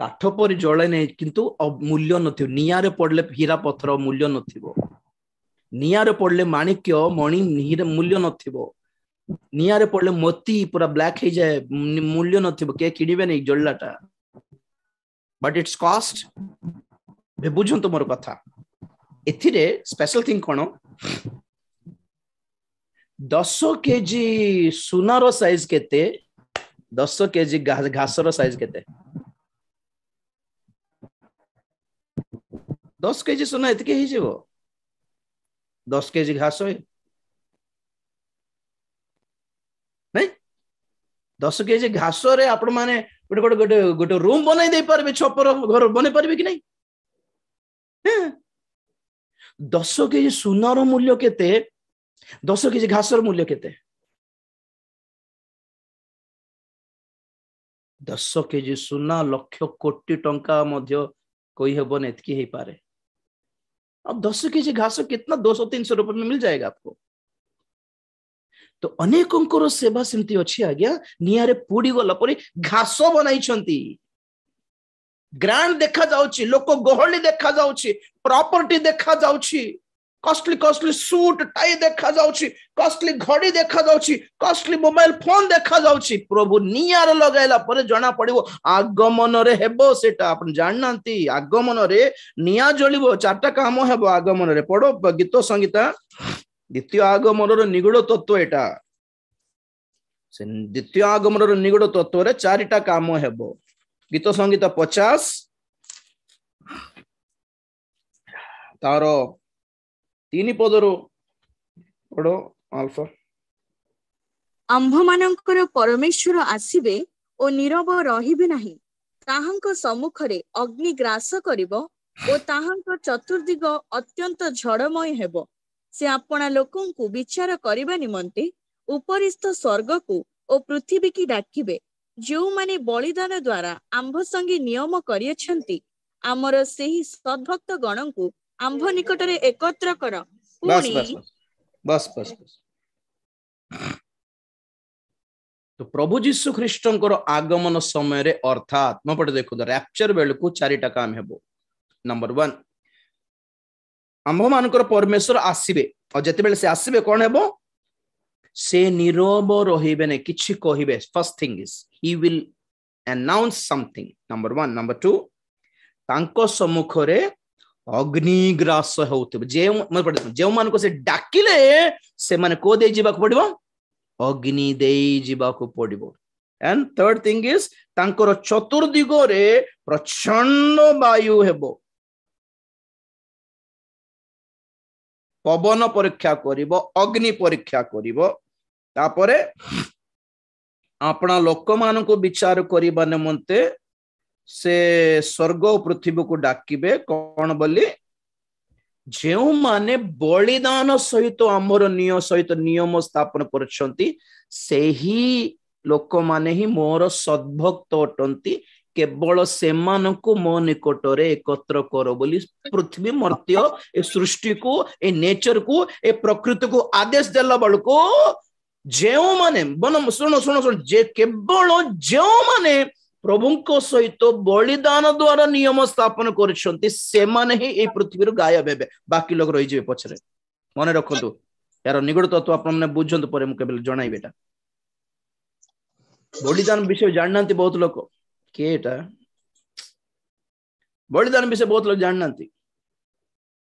କାଠ ପରି ଜଳେ ନାହିଁ କିନ୍ତୁ ମୂଲ୍ୟ ନଥିବ ନିଆଁରେ ପଡିଲେ ହୀରା ପଥର ମୂଲ୍ୟ ନଥିବ ନିଆଁରେ ପଡିଲେ ମାଣିକ୍ୟ ମଣି ମୂଲ୍ୟ ନଥିବ ନିଆଁରେ ପଡିଲେ ମୋତି ପୁରା ବ୍ଲାକ୍ ହେଇଯାଏ ମୂଲ୍ୟ ନଥିବ କିଏ କିଣିବେନି ଜୋଲାଟା ବଟ୍ ଇଟ୍ସ କଷ୍ଟ ବୁଝନ୍ତୁ ମୋର କଥା ଏଥିରେ ସ୍ପେଶାଲ ଥିଙ୍ଗ କ'ଣ ଦଶ କେଜି ସୁନାର ସାଇଜ କେତେ ଦଶ କେଜି ଘାସର ସାଇଜ କେତେ ଦଶ କେଜି ସୁନା ଏତିକି ହେଇଯିବ ଦଶ କେଜି ଘାସ दस के जी घास मैंने गोटे गोटे गोटे गोटे छपर घर बन पारे कि हाँ। दस के जी सुनर मूल्य के दस के जी घास मूल्य के दस के जी सुना लक्ष कोटी टा कही हेबन एत दस के जी घास कितना दो सौ तीन सौ रुपये में मिल जाएगा आपको ତ ଅନେକଙ୍କର ସେବା ସେମିତି ଅଛି ଆଜ୍ଞା ନିଆଁରେ ପୋଡ଼ିଗଲା ପରି ଘାସ ବନାଇଛନ୍ତି ଗ୍ରାଣ୍ଡ ଦେଖାଯାଉଛି ଲୋକ ଗହଳି ଦେଖାଯାଉଛି ପ୍ରପର୍ଟି ଦେଖାଯାଉଛି କଷ୍ଟଲି କଷ୍ଟଲି ସୁଟ ଟାଇ ଦେଖାଯାଉଛି କଷ୍ଟଲି ଘଡ଼ି ଦେଖାଯାଉଛି କଷ୍ଟଲି ମୋବାଇଲ ଫୋନ ଦେଖାଯାଉଛି ପ୍ରଭୁ ନିଆଁରେ ଲଗାଇଲା ପରେ ଜଣା ପଡ଼ିବ ଆଗମନରେ ହେବ ସେଟା ଆପଣ ଜାଣିନାହାନ୍ତି ଆଗମନରେ ନିଆଁ ଜଳିବ ଚାରିଟା କାମ ହେବ ଆଗମନରେ ପଡ ଗୀତ ସଂଗୀତା ଦ୍ୱିତୀୟ ଆଗମନର ନିଗୁଡ଼ ତତ୍ଵ ଏଇଟା ସେ ଦ୍ୱିତୀୟ ଆଗମନର ନିଗୁଡ଼ ତତ୍ଵରେ ଚାରିଟା କାମ ହେବ ଗୀତ ସଙ୍ଗୀତ ପଚାଶ ତାର ତିନି ପଦରୁ ଆମ୍ଭମାନଙ୍କର ପରମେଶ୍ୱର ଆସିବେ ଓ ନିରବ ରହିବେ ନାହିଁ ତାହାଙ୍କ ସମ୍ମୁଖରେ ଅଗ୍ନି ଗ୍ରାସ କରିବ ଓ ତାହାଙ୍କ ଚତୁର୍ଦିଗ ଅତ୍ୟନ୍ତ ଝଡ଼ମୟ ହେବ ସେ ଆପଣା ଲୋକଙ୍କୁ ବିଚାର କରିବା ନିମନ୍ତେ ଉପରିସ୍ଥ ସ୍ୱର୍ଗକୁ ଓ ପୃଥିବୀକି ଡାକିବେ ଯେଉଁମାନେ ବଳିଦାନ ଦ୍ୱାରା ଆମ୍ଭ ସଙ୍ଗୀ ନିୟମ କରିଅଛନ୍ତି ଆମର ସେହି ସଦ୍ଭକ୍ତ ଗଣଙ୍କୁ ଆମ୍ଭ ନିକଟରେ ଏକତ୍ର କର ତ ପ୍ରଭୁ ଯୀଶୁ ଖ୍ରୀଷ୍ଟଙ୍କର ଆଗମନ ସମୟରେ ଅର୍ଥାତ୍ ମୋ ପଟେ ଦେଖନ୍ତୁ ରାପ୍ଚର ବେଳକୁ ଚାରିଟା କାମ ହେବ ନମ୍ବର ୱାନ୍ ଆମ୍ଭମାନଙ୍କର ପରମେଶ୍ୱର ଆସିବେ ଆଉ ଯେତେବେଳେ ସେ ଆସିବେ କ'ଣ ହେବ ସେ ନିରବ ନାହିଁ କିଛି କହିବେ first thing is he will announce something number one number two ତାଙ୍କ ସମ୍ମୁଖରେ ଅଗ୍ନିଗ୍ରାସ ହେଉଥିବ ଯେଉଁ ଯେଉଁମାନଙ୍କୁ ସେ ଡାକିଲେ ସେମାନେ କୋ ଦେଇ ଯିବାକୁ ପଡିବ ଅଗ୍ନି ଦେଇ ଯିବାକୁ ପଡିବ ଆଣ୍ଡ ଥର୍ଡ ଥିଙ୍ଗ ଇଜ୍ ତାଙ୍କର ଚତୁର୍ଦିଗରେ ପ୍ରଚଣ୍ଡ ବାୟୁ ହେବ ପବନ ପରୀକ୍ଷା କରିବ ଅଗ୍ନି ପରୀକ୍ଷା କରିବ ତାପରେ ଆପଣ ଲୋକମାନଙ୍କୁ ବିଚାର କରିବା ନିମନ୍ତେ ସେ ସ୍ୱର୍ଗ ଓ ପୃଥିବୀକୁ ଡାକିବେ କ'ଣ ବୋଲି ଯେଉଁମାନେ ବଳିଦାନ ସହିତ ଆମର ନିୟ ସହିତ ନିୟମ ସ୍ଥାପନ କରୁଛନ୍ତି ସେହି ଲୋକମାନେ ହିଁ ମୋର ସଦ୍ଭକ୍ତ ଅଟନ୍ତି କେବଳ ସେମାନଙ୍କୁ ମୋ ନିକଟରେ ଏକତ୍ର କର ବୋଲି ପୃଥିବୀ ମର୍ତ୍ତ୍ୟ ଏ ସୃଷ୍ଟିକୁ ଏ ନେଚରକୁ ଏ ପ୍ରକୃତିକୁ ଆଦେଶ ଦେଲା ବେଳକୁ ଯେଉଁମାନେ ଶୁଣ ଶୁଣ ଶୁଣ ଯେ କେବଳ ଯେଉଁମାନେ ପ୍ରଭୁଙ୍କ ସହିତ ବଳିଦାନ ଦ୍ଵାରା ନିୟମ ସ୍ଥାପନ କରିଛନ୍ତି ସେମାନେ ହିଁ ଏଇ ପୃଥିବୀରୁ ଗାୟବ ହେବେ ବାକି ଲୋକ ରହିଯିବେ ପଛରେ ମନେ ରଖନ୍ତୁ ଏହାର ନିଗଡ଼ ତତ୍ତ୍ୱ ଆପଣମାନେ ବୁଝନ୍ତୁ ପରେ ମୁଁ କେବେ ଜଣାଇବି ଏଟା ବଳିଦାନ ବିଷୟ ଜାଣିନାହାନ୍ତି ବହୁତ ଲୋକ बलिदान विषय बहुत लोग जानना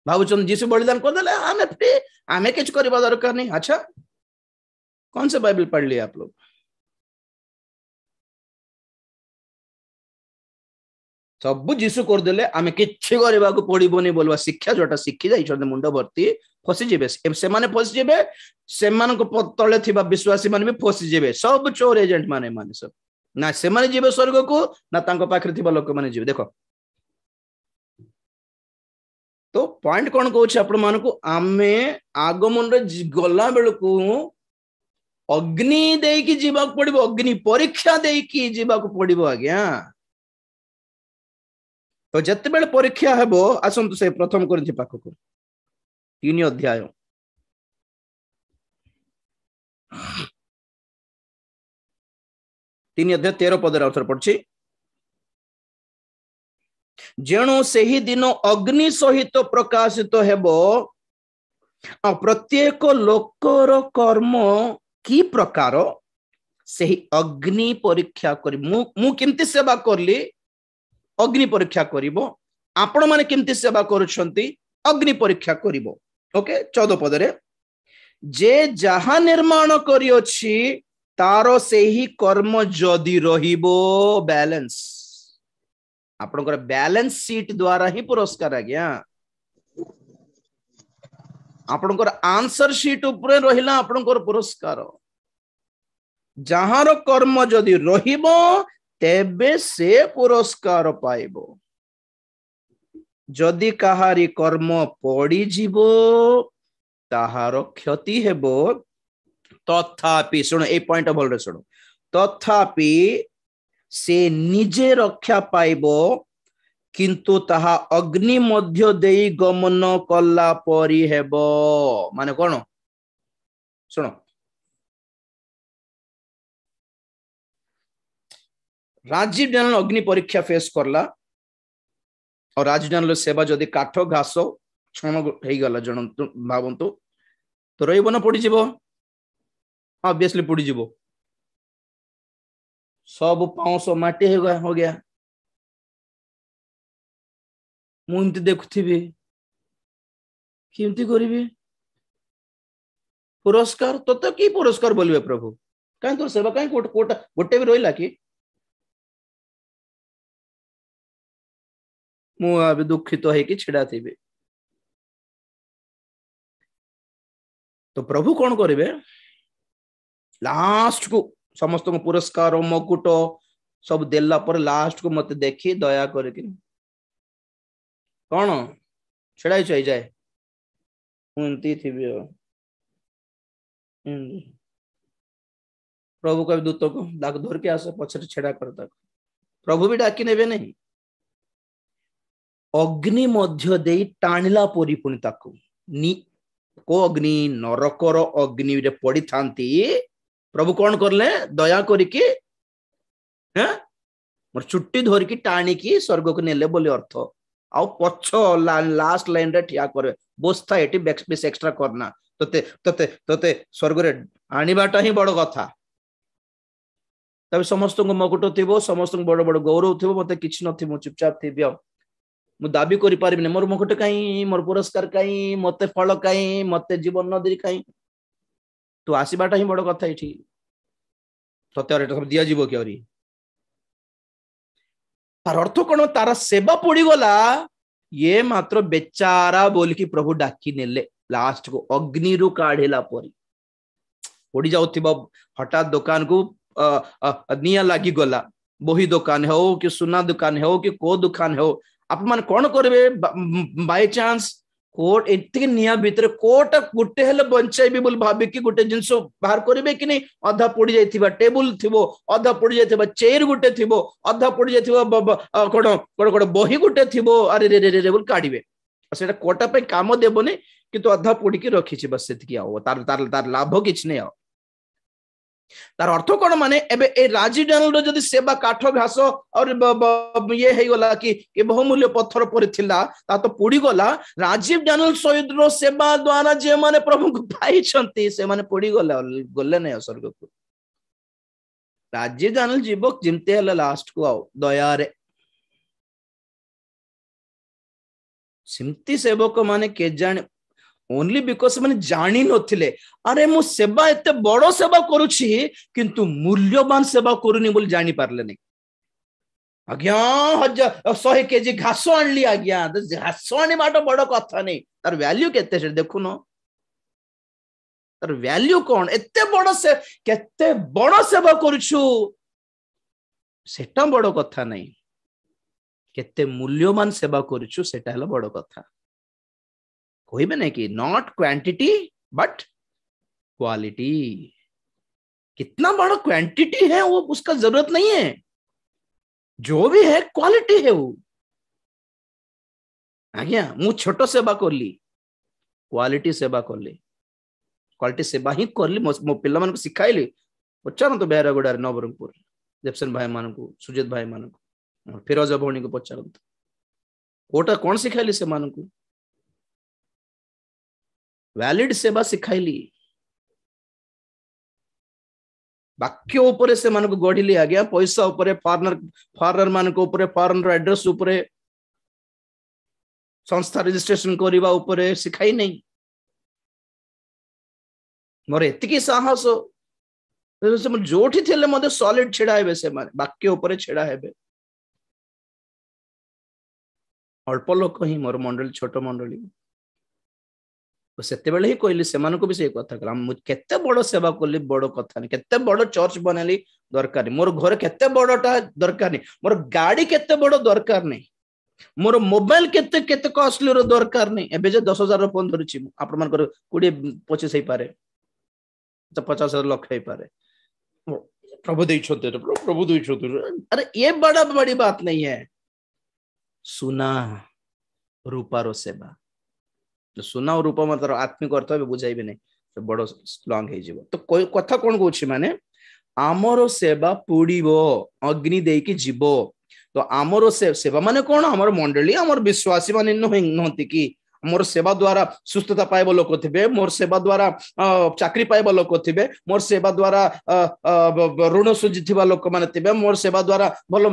बाबूचंद जी से बलिदान को दले हमें पे हमें किच करी बाजार अच्छा कौन बाइबल पढ़ लिया आप लोग सब जीशु कर आम आमे किच्छे करवा को बोलवा शिक्षा जो शिखी जाइछन मुंड भर्ती फसी जेबे सेमाने फसी तले विश्वासी मान भी फसी सब चोर एजेंट मान मान सब ନା ସେମାନେ ଯିବେ ସ୍ୱର୍ଗକୁ ନା ତାଙ୍କ ପାଖରେ ଥିବା ଲୋକମାନେ ଯିବେ ଦେଖ ତ ପଏଣ୍ଟ କ'ଣ କହୁଛି ଆପଣମାନଙ୍କୁ ଆମେ ଆଗମନରେ ଗଲା ବେଳକୁ ଅଗ୍ନି ଦେଇକି ଯିବାକୁ ପଡିବ ଅଗ୍ନି ପରୀକ୍ଷା ଦେଇକି ଯିବାକୁ ପଡିବ ଆଜ୍ଞା ତ ଯେତେବେଳେ ପରୀକ୍ଷା ହେବ ଆସନ୍ତୁ ସେ ପ୍ରଥମ କରିଛି ପାଖକୁ ତିନି ଅଧ୍ୟାୟ ତିନି ଅଧ୍ୟ ତେର ପଦରେ ଅର୍ଥ ପଡୁଛି ଯେଣୁ ସେହି ଦିନ ଅଗ୍ନି ସହିତ ପ୍ରକାଶିତ ହେବ ଆଉ ପ୍ରତ୍ୟେକ ଲୋକର କର୍ମ କି ପ୍ରକାର ସେହି ଅଗ୍ନି ପରୀକ୍ଷା କରି ମୁଁ ମୁଁ କେମିତି ସେବା କଲି ଅଗ୍ନି ପରୀକ୍ଷା କରିବ ଆପଣମାନେ କେମିତି ସେବା କରୁଛନ୍ତି ଅଗ୍ନି ପରୀକ୍ଷା କରିବ ଓକେ ଚଉଦ ପଦରେ ଯେ ଯାହା ନିର୍ମାଣ କରିଅଛି तार से ही कर्म जदि बैलेंस आपणकर बैलेंस सीट द्वारा ही पुरस्कार आज्ञा आपणकर आंसर सीट उपरे रहिला आपणकर पुरस्कार जहार कर्म जदि तेबे से पुरस्कार पाइब जदि कहारी कर्म पड़ी जीवो तहार क्षति हेबो তথাপি ଶୁଣ ଏଇ ପଏଣ୍ଟ ଭଲରେ ଶୁଣ ତଥାପି ସେ ନିଜେ ରକ୍ଷା ପାଇବ କିନ୍ତୁ ତାହା ଅଗ୍ନି ମଧ୍ୟ ଦେଇ ଗମନ କଲା ପରି ହେବ ମାନେ କ'ଣ ଶୁଣ ରାଜୀବ ଜାନଲ ଅଗ୍ନି ପରୀକ୍ଷା ଫେସ୍ କରଲା ଆଉ ରାଜୀବ ଜାନଲ ସେବା ଯଦି କାଠ ଘାସ ଛଣ ହେଇଗଲା ଜଣ ଭାବନ୍ତୁ ତ ରହିବନ ପଡିଯିବ ऑब्वियसली पुड़ी जीवो सब पाउस माटी हो गया हो गया मुंत देखु थी भी किमती करी भी पुरस्कार तो तो की पुरस्कार बोलवे प्रभु कहीं तो सेवा कहीं कोट कोट गोटे भी रोई लाकी मु अभी दुखित है कि छिड़ा थी भी तो प्रभु कौन करी लास्ट को समस्त पुरस्कार मुकुट सब देला लास्ट को मत देख दया कर प्रभु कह दूत को डाक धर के आस पचर छेड़ा कर प्रभु भी डाकि ने नहीं अग्नि मध्य दे टाणिला पूरी पुनी ताकू अग्नि नरकर अग्नि पड़ी था ପ୍ରଭୁ କ'ଣ କଲେ ଦୟା କରିକି ହଁ ମୋର ଚୁଟି ଧରିକି ଟାଣିକି ସ୍ୱର୍ଗକୁ ନେଲେ ବୋଲି ଅର୍ଥ ଆଉ ପଛ ଲାଷ୍ଟ ଲାଇନରେ ଠିଆ କରେ ବୋସ୍ଥା ଏଠି ବେଶ ଏକ୍ସଟ୍ରା କରନା ତତେ ତତେ ତତେ ସ୍ୱର୍ଗରେ ଆଣିବାଟା ହିଁ ବଡ କଥା ତାପରେ ସମସ୍ତଙ୍କୁ ମକୁଟ ଥିବ ସମସ୍ତଙ୍କୁ ବଡ ବଡ ଗୌରବ ଥିବ ମତେ କିଛି ନଥିବ ମୁଁ ଚୁପଚାପ ଥିବି ଆଉ ମୁଁ ଦାବି କରିପାରିବିନି ମୋର ମୁକୁଟ କାହିଁ ମୋର ପୁରସ୍କାର କାହିଁ ମତେ ଫଳ କାହିଁ ମତେ ଜୀବନ ନଦୀ କାହିଁ तू आसवाटा ही बड़ कथा सत्यार दिजो कि तार अर्थ कौन तार सेवा पड़गला ये मात्र बेचारा बोल कि प्रभु डाकी नेले लास्ट को अग्नि का पड़ जा हटात दुकान को निया लगला बही दुकान हो कि सुना दुकान हो कि को दुकान हो आप मान कौन करेंगे बाय चांस କୋର୍ଟ ଏତିକି ନିଆଁ ଭିତରେ କୋର୍ଟ ଗୋଟେ ହେଲେ ବଞ୍ଚାଇବି ବୋଲି ଭାବିକି ଗୋଟେ ଜିନିଷ ବାହାର କରିବେ କି ନାହିଁ ଅଧା ପୋଡି ଯାଇଥିବା ଟେବୁଲ ଥିବ ଅଧା ପୋଡି ଯାଇଥିବା ଚେୟାର ଗୋଟେ ଥିବ ଅଧା ପୋଡି ଯାଇଥିବା କଣ କଣ କଣ ବହି ଗୋଟେ ଥିବ ଆରେ ରେ ରେ ରେ ବୋଲି କାଢିବେ ସେଟା କୋର୍ଟ ପାଇଁ କାମ ଦେବନି କିନ୍ତୁ ଅଧା ପୋଡିକି ରଖିଛି ବାସ୍ ସେତିକି ଆଉ ତାର ତାର ତାର ଲାଭ କିଛି ନାହିଁ ଆଉ ତାର ଅର୍ଥ କଣ ମାନେ ଏବେ ଏ ରାଜିଡାଲର ଯଦି ସେବା କାଠ ଘାସ ଇଏ ହେଇଗଲା କି ବହୁମୂଲ୍ୟ ପଥର ପରି ଥିଲା ତା ତ ପୋଡିଗଲା ରାଜୀବ ଡାନେଲ ସହିଦ ର ସେବା ଦ୍ଵାରା ଯେଉଁମାନେ ପ୍ରଭୁଙ୍କୁ ପାଇଛନ୍ତି ସେମାନେ ପୋଡିଗଲେ ଗଲେ ନାହିଁ ସ୍ୱର୍ଗକୁ ରାଜୀବ ଡାନେଲ ଯିବ ଯେମିତି ହେଲେ ଲାଷ୍ଟକୁ ଆଉ ଦୟାରେ ସେମିତି ସେବକ ମାନେ କେଜାଣି ଓନ୍ଲି ବିକଜ ସେମାନେ ଜାଣିନଥିଲେ ଆରେ ମୁଁ ସେବା ଏତେ ବଡ ସେବା କରୁଛି କିନ୍ତୁ ମୂଲ୍ୟବାନ ସେବା କରୁନି ବୋଲି ଜାଣିପାରିଲେନି ଆଜ୍ଞା ହଜାର ଶହେ କେଜି ଘାସ ଆଣିଲି ଆଜ୍ଞା ଘାସ ଆଣିବାଟା ବଡ କଥା ନାହିଁ ତାର ଭ୍ୟାଲ୍ୟୁ କେତେ ସେଠି ଦେଖୁନ ତାର ଭ୍ୟାଲ୍ୟୁ କଣ ଏତେ ବଡ ସେ କେତେ ବଡ ସେବା କରୁଛୁ ସେଟା ବଡ କଥା ନାହିଁ କେତେ ମୂଲ୍ୟବାନ ସେବା କରୁଛୁ ସେଟା ହେଲା ବଡ କଥା कोई भी नहीं कि नॉट क्वांटिटी बट क्वालिटी कितना बड़ा क्वांटिटी है वो उसका जरूरत नहीं है जो भी है क्वालिटी है वो आज्ञा मुझ छोटो सेवा कर ली क्वालिटी सेवा कर ली क्वालिटी सेवा ही कर ली मो पे मान सिखली पचार तो बेहरागुड़ नवरंगपुर जेपसन भाई मान को सुजित भाई मान को फिरोजा भौणी को पचार कौन सिखली से मानक වැලිඩ් සෙබා සිකයිලි वाक्य से मान को गढ़ी लिया गया पैसा ऊपर फॉरनर मान को एड्रेस संस्था रजिस्ट्रेशन करवा सिखाई नहीं मोर एतिक साहस जो थे मत सॉलिड छेड़ा हे से वाक्य छेड़ा हे अल्प लोक ही मोर मंडली छोट मंडली से कहली से भी कथा कल के बड़ सेवा कल बड़ कथा के बड़ चर्च बनैली दरकार नहीं मोर घर के दरकार नहीं मोर गाड़ी के बड़ दरकार नहीं मोर मोबाइल केसली दरकार नहीं एजे दस हजार फोन धरी मान कोड़े पचीस तो पचास हजार लक्ष प्रभु प्रभु अरे ये बड़ा बड़ी बात नहीं है सुना रूपार सेवा ସୁନା ଓ ରୂପ ମାତ୍ର ଆତ୍ମିକ ଅର୍ଥ ଏବେ ବୁଝାଇବେନି ସେ ବଡ ଲଙ୍ଗ ହେଇଯିବ ତ କଥା କଣ କହୁଛି ମାନେ ଆମର ସେବା ପୋଡିବ ଅଗ୍ନି ଦେଇକି ଯିବ ତ ଆମର ସେବା ମାନେ କଣ ଆମର ମଣ୍ଡଳୀ ଆମର ବିଶ୍ୱାସୀ ମାନେ ନୁହେଁ ନୁହନ୍ତି କି मोर सेवा द्वारा सुस्थता पाइब लोक थे मोर सेवा द्वारा चाकरी पाइब लोक थे मोर सेवा द्वारा ऋण सुझी लोक मैंने थे मोर सेवा द्वारा भल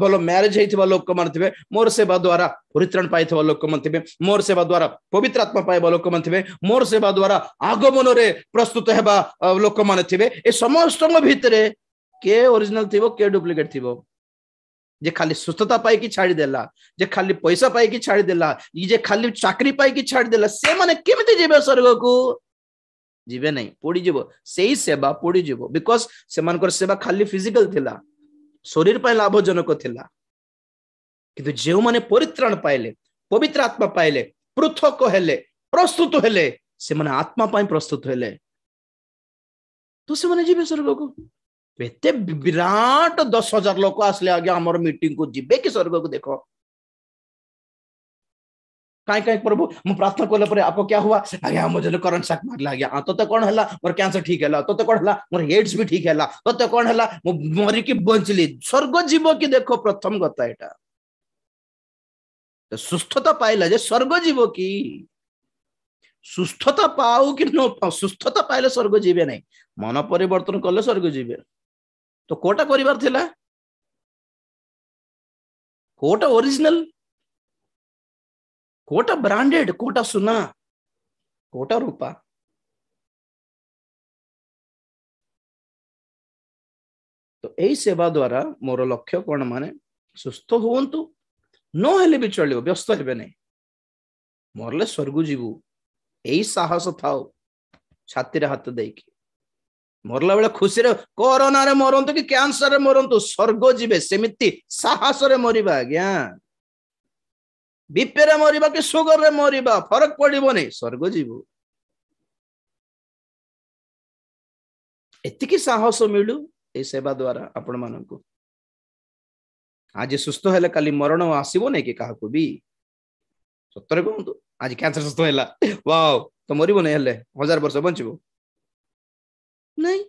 भल म्यारेज होता लोक मैंने थे मोर सेवा द्वारा परित्राण पाई लोक मैं थे मोर सेवा द्वारा पवित्र आत्मा पाइबा लोक मैं थे मोर सेवा द्वारा आगमन में प्रस्तुत होगा लोक मैंने थे ये समस्त भितर के ओरिजिनल थी के डुप्लिकेट थी ଯେ ଖାଲି ସୁସ୍ଥତା ପାଇକି ଛାଡ଼ିଦେଲା ଯେ ଖାଲି ପଇସା ପାଇକି ଛାଡ଼ିଦେଲା ଯେ ଖାଲି ଚାକିରି ପାଇକି ଛାଡ଼ିଦେଲା ସେମାନେ କେମିତି ଯିବେ ସ୍ୱର୍ଗକୁ ଯିବେ ନାହିଁ ପୋଡ଼ିଯିବ ସେଇ ସେବା ପୋଡ଼ିଯିବ ବିକଜ ସେମାନଙ୍କର ସେବା ଖାଲି ଫିଜିକାଲ ଥିଲା ଶରୀର ପାଇଁ ଲାଭଜନକ ଥିଲା କିନ୍ତୁ ଯେଉଁମାନେ ପରିତ୍ରାଣ ପାଇଲେ ପବିତ୍ର ଆତ୍ମା ପାଇଲେ ପୃଥକ ହେଲେ ପ୍ରସ୍ତୁତ ହେଲେ ସେମାନେ ଆତ୍ମା ପାଇଁ ପ୍ରସ୍ତୁତ ହେଲେ ତ ସେମାନେ ଯିବେ ସ୍ୱର୍ଗକୁ ଏତେ ବିରାଟ ଦଶ ହଜାର ଲୋକ ଆସିଲେ ଆଜ୍ଞା ଆମର ମିଟିଂକୁ ଯିବେ କି ସ୍ୱର୍ଗକୁ ଦେଖ କାହିଁ କାହିଁ ପ୍ରଭୁ ମୁଁ ପ୍ରାର୍ଥନା କଲା ପରେ ଆପ କ୍ୟା ହୁଆ ଆଜ୍ଞା ମୋ ଜଲ କରେଣ୍ଟ ସାକ୍ ମାରିଲା ଆଜ୍ଞା ତୋତେ କ'ଣ ହେଲା ମୋର କ୍ୟାନ୍ସର ଠିକ ହେଲା ତୋତେ କ'ଣ ହେଲା ମୋର ଏଡ୍ସ ବି ଠିକ ହେଲା ତୋତେ କ'ଣ ହେଲା ମୁଁ ମରିକି ବଞ୍ଚିଲି ସ୍ୱର୍ଗ ଯିବ କି ଦେଖ ପ୍ରଥମ କଥା ଏଟା ସୁସ୍ଥତା ପାଇଲା ଯେ ସ୍ୱର୍ଗ ଯିବ କି ସୁସ୍ଥତା ପାଉ କି ନ ପାଉ ସୁସ୍ଥତା ପାଇଲେ ସ୍ୱର୍ଗ ଯିବେ ନାହିଁ ମନ ପରିବର୍ତ୍ତନ କଲେ ସ୍ୱର୍ଗ ଯିବେ তো কোটা করিবার থিলা কোটা ओरिजिनल कोटा ब्रांडेड कोटा सुना कोटा रूपा तो यही सेवा द्वारा मोर लक्ष्य कौन माने ସୁସ୍ଥ ହୁଅନ୍ତୁ ନହେଲେ ବି ଚଳିବ ବ୍ୟସ୍ତ ହେବେ ନାହିଁ ମରିଲେ ସ୍ୱର୍ଗ ଯିବୁ ଏଇ ସାହସ ଥାଉ ଛାତିରେ ହାତ ଦେଇକି ମରିଲା ବେଳେ ଖୁସିରେ କରୋନାରେ ମରନ୍ତୁ କି କ୍ୟାନ୍ସରରେ ମରନ୍ତୁ ସ୍ୱର୍ଗ ଯିବେ ସେମିତି ସାହସରେ ମରିବା ଆଜ୍ଞା ବିପିରେ ମରିବା କି ସୁଗରରେ ମରିବା ଫରକ ପଡିବନି ସ୍ୱର୍ଗ ଯିବୁ ଏତିକି ସାହସ ମିଳୁ ଏଇ ସେବା ଦ୍ଵାରା ଆପଣମାନଙ୍କୁ ଆଜି ସୁସ୍ଥ ହେଲେ କାଲି ମରଣ ଆସିବ ଆସିବନି କି କାହାକୁ ବି ସତରେ କୁହନ୍ତୁ ଆଜି କ୍ୟାନ୍ସର ସୁସ୍ଥ ହେଲା ୱାଓ ତ ମରିବ ମରିବନି ହେଲେ ହଜାର ବର୍ଷ ବଞ୍ଚିବ ନାଇଁ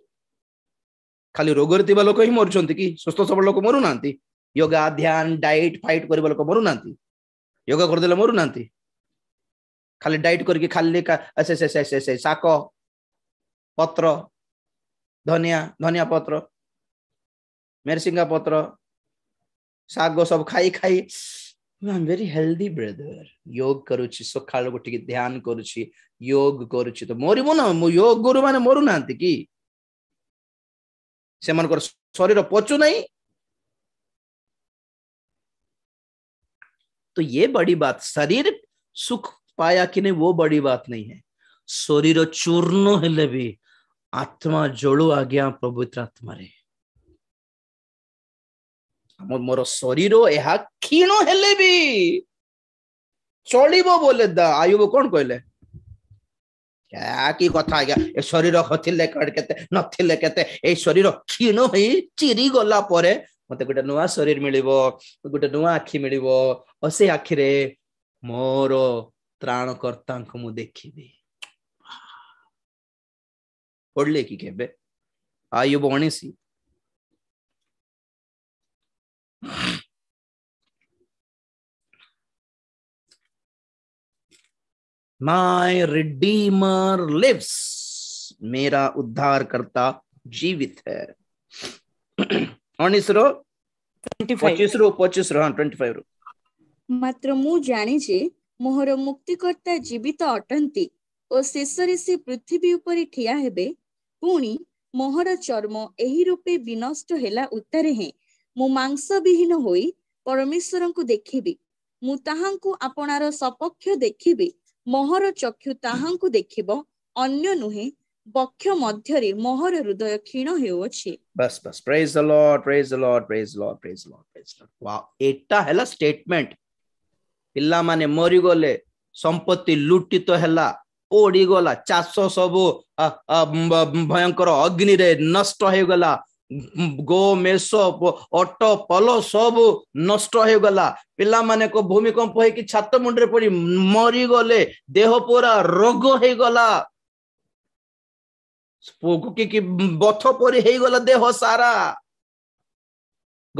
ଖାଲି ରୋଗରେ ଥିବା ଲୋକ ହିଁ ମରୁଛନ୍ତି କି ସୁସ୍ଥ ସବଳ ଲୋକ ମରୁନାହାନ୍ତି ୟୋଗା ଧ୍ୟାନ ଡାଏଟ୍ ଫାଇଟ୍ କରିବା ଲୋକ ମରୁନାହାନ୍ତି ୟୋଗା କରିଦେଲେ ମରୁନାହାନ୍ତି ଖାଲି ଡାଏଟ୍ କରିକି ଖାଲି ସେ ଶାକ ପତ୍ର ଧନିଆ ଧନିଆ ପତ୍ର ମେରସିଙ୍ଗା ପତ୍ର ଶାଗ ସବୁ ଖାଇ ଖାଇ ଆଇ ଭେରି ହେଲ୍ଦି ବ୍ରଦର ଯୋଗ କରୁଛି ସକାଳୁ ଉଠିକି ଧ୍ୟାନ କରୁଛି ଯୋଗ କରୁଛି ତ ମରିବୁ ନା ଯୋଗ ଗୁରୁ ମାନେ ମରୁନାହାନ୍ତି କି से शरीर पचुना तो ये बड़ी बात शरीर सुख पाया कि नहीं वो बड़ी बात नहीं है शरीर चूर्ण हेले भी आत्मा जोड़ो आ पवित्र आत्मा रे मोर शरीर यह क्षीण हेले भी चलो बोले आयु कौन कहले କି କଥା ଆଜ୍ଞା ଏ ଶରୀର ଥିଲେ କେତେ ନଥିଲେ କେତେ ଏଇ ଶରୀର କ୍ଷୀଣ ହେଇ ଚିରି ଗଲା ପରେ ମତେ ଗୋଟେ ନୂଆ ଶରୀର ମିଳିବ ଗୋଟେ ନୂଆ ଆଖି ମିଳିବ ଆଉ ସେ ଆଖିରେ ମୋର ତ୍ରାଣକର୍ତ୍ତାଙ୍କୁ ମୁଁ ଦେଖିବି ପଢିଲେ କି କେବେ ଆଉ ଇଏ माय रिडीमर लिव्स मेरा उद्धार करता जीवित है हाँ, मात्र मु जानी जे मोहर जीवित अटंती ओ से पृथ्वी ऊपर ठिया हेबे पुणी मोहर चर्म एही रूपे विनष्ट हेला उत्तरे हे मु मांस विहीन होई परमेश्वरन को देखिबी मु ताहां को अपनार सपक्ष देखिबी ମୋହର ଚକ୍ଷୁ ତାହାଙ୍କୁ ଦେଖିବ ଅନ୍ୟ ନୁହେଁ ବକ୍ଷ ମଧ୍ୟରେ ମୋହର ହୃଦୟ କ୍ଷୀଣ ହେଉଅଛି ବାସ ବାସ praise the lord praise the lord praise the lord praise the lord praise the lord wow ଏଟା ହେଲା ଷ୍ଟେଟମେଣ୍ଟ ପିଲାମାନେ ମରିଗଲେ ସମ୍ପତ୍ତି ଲୁଟିତ ହେଲା ପୋଡ଼ିଗଲା ଚାଷ ସବୁ ଭୟଙ୍କର ଅଗ୍ନିରେ ନଷ୍ଟ ହେଇଗଲା ଗୋ ମେଷ ଅଟ ପଲ ସବୁ ନଷ୍ଟ ହେଇଗଲା ପିଲାମାନେ ଭୂମିକମ୍ପ ହେଇକି ଛାତ ମୁଣ୍ଡରେ ପଡି ମରିଗଲେ ଦେହ ପୁରା ରୋଗ ହେଇଗଲା କି ବଥ ପରି ହେଇଗଲା ଦେହ ସାରା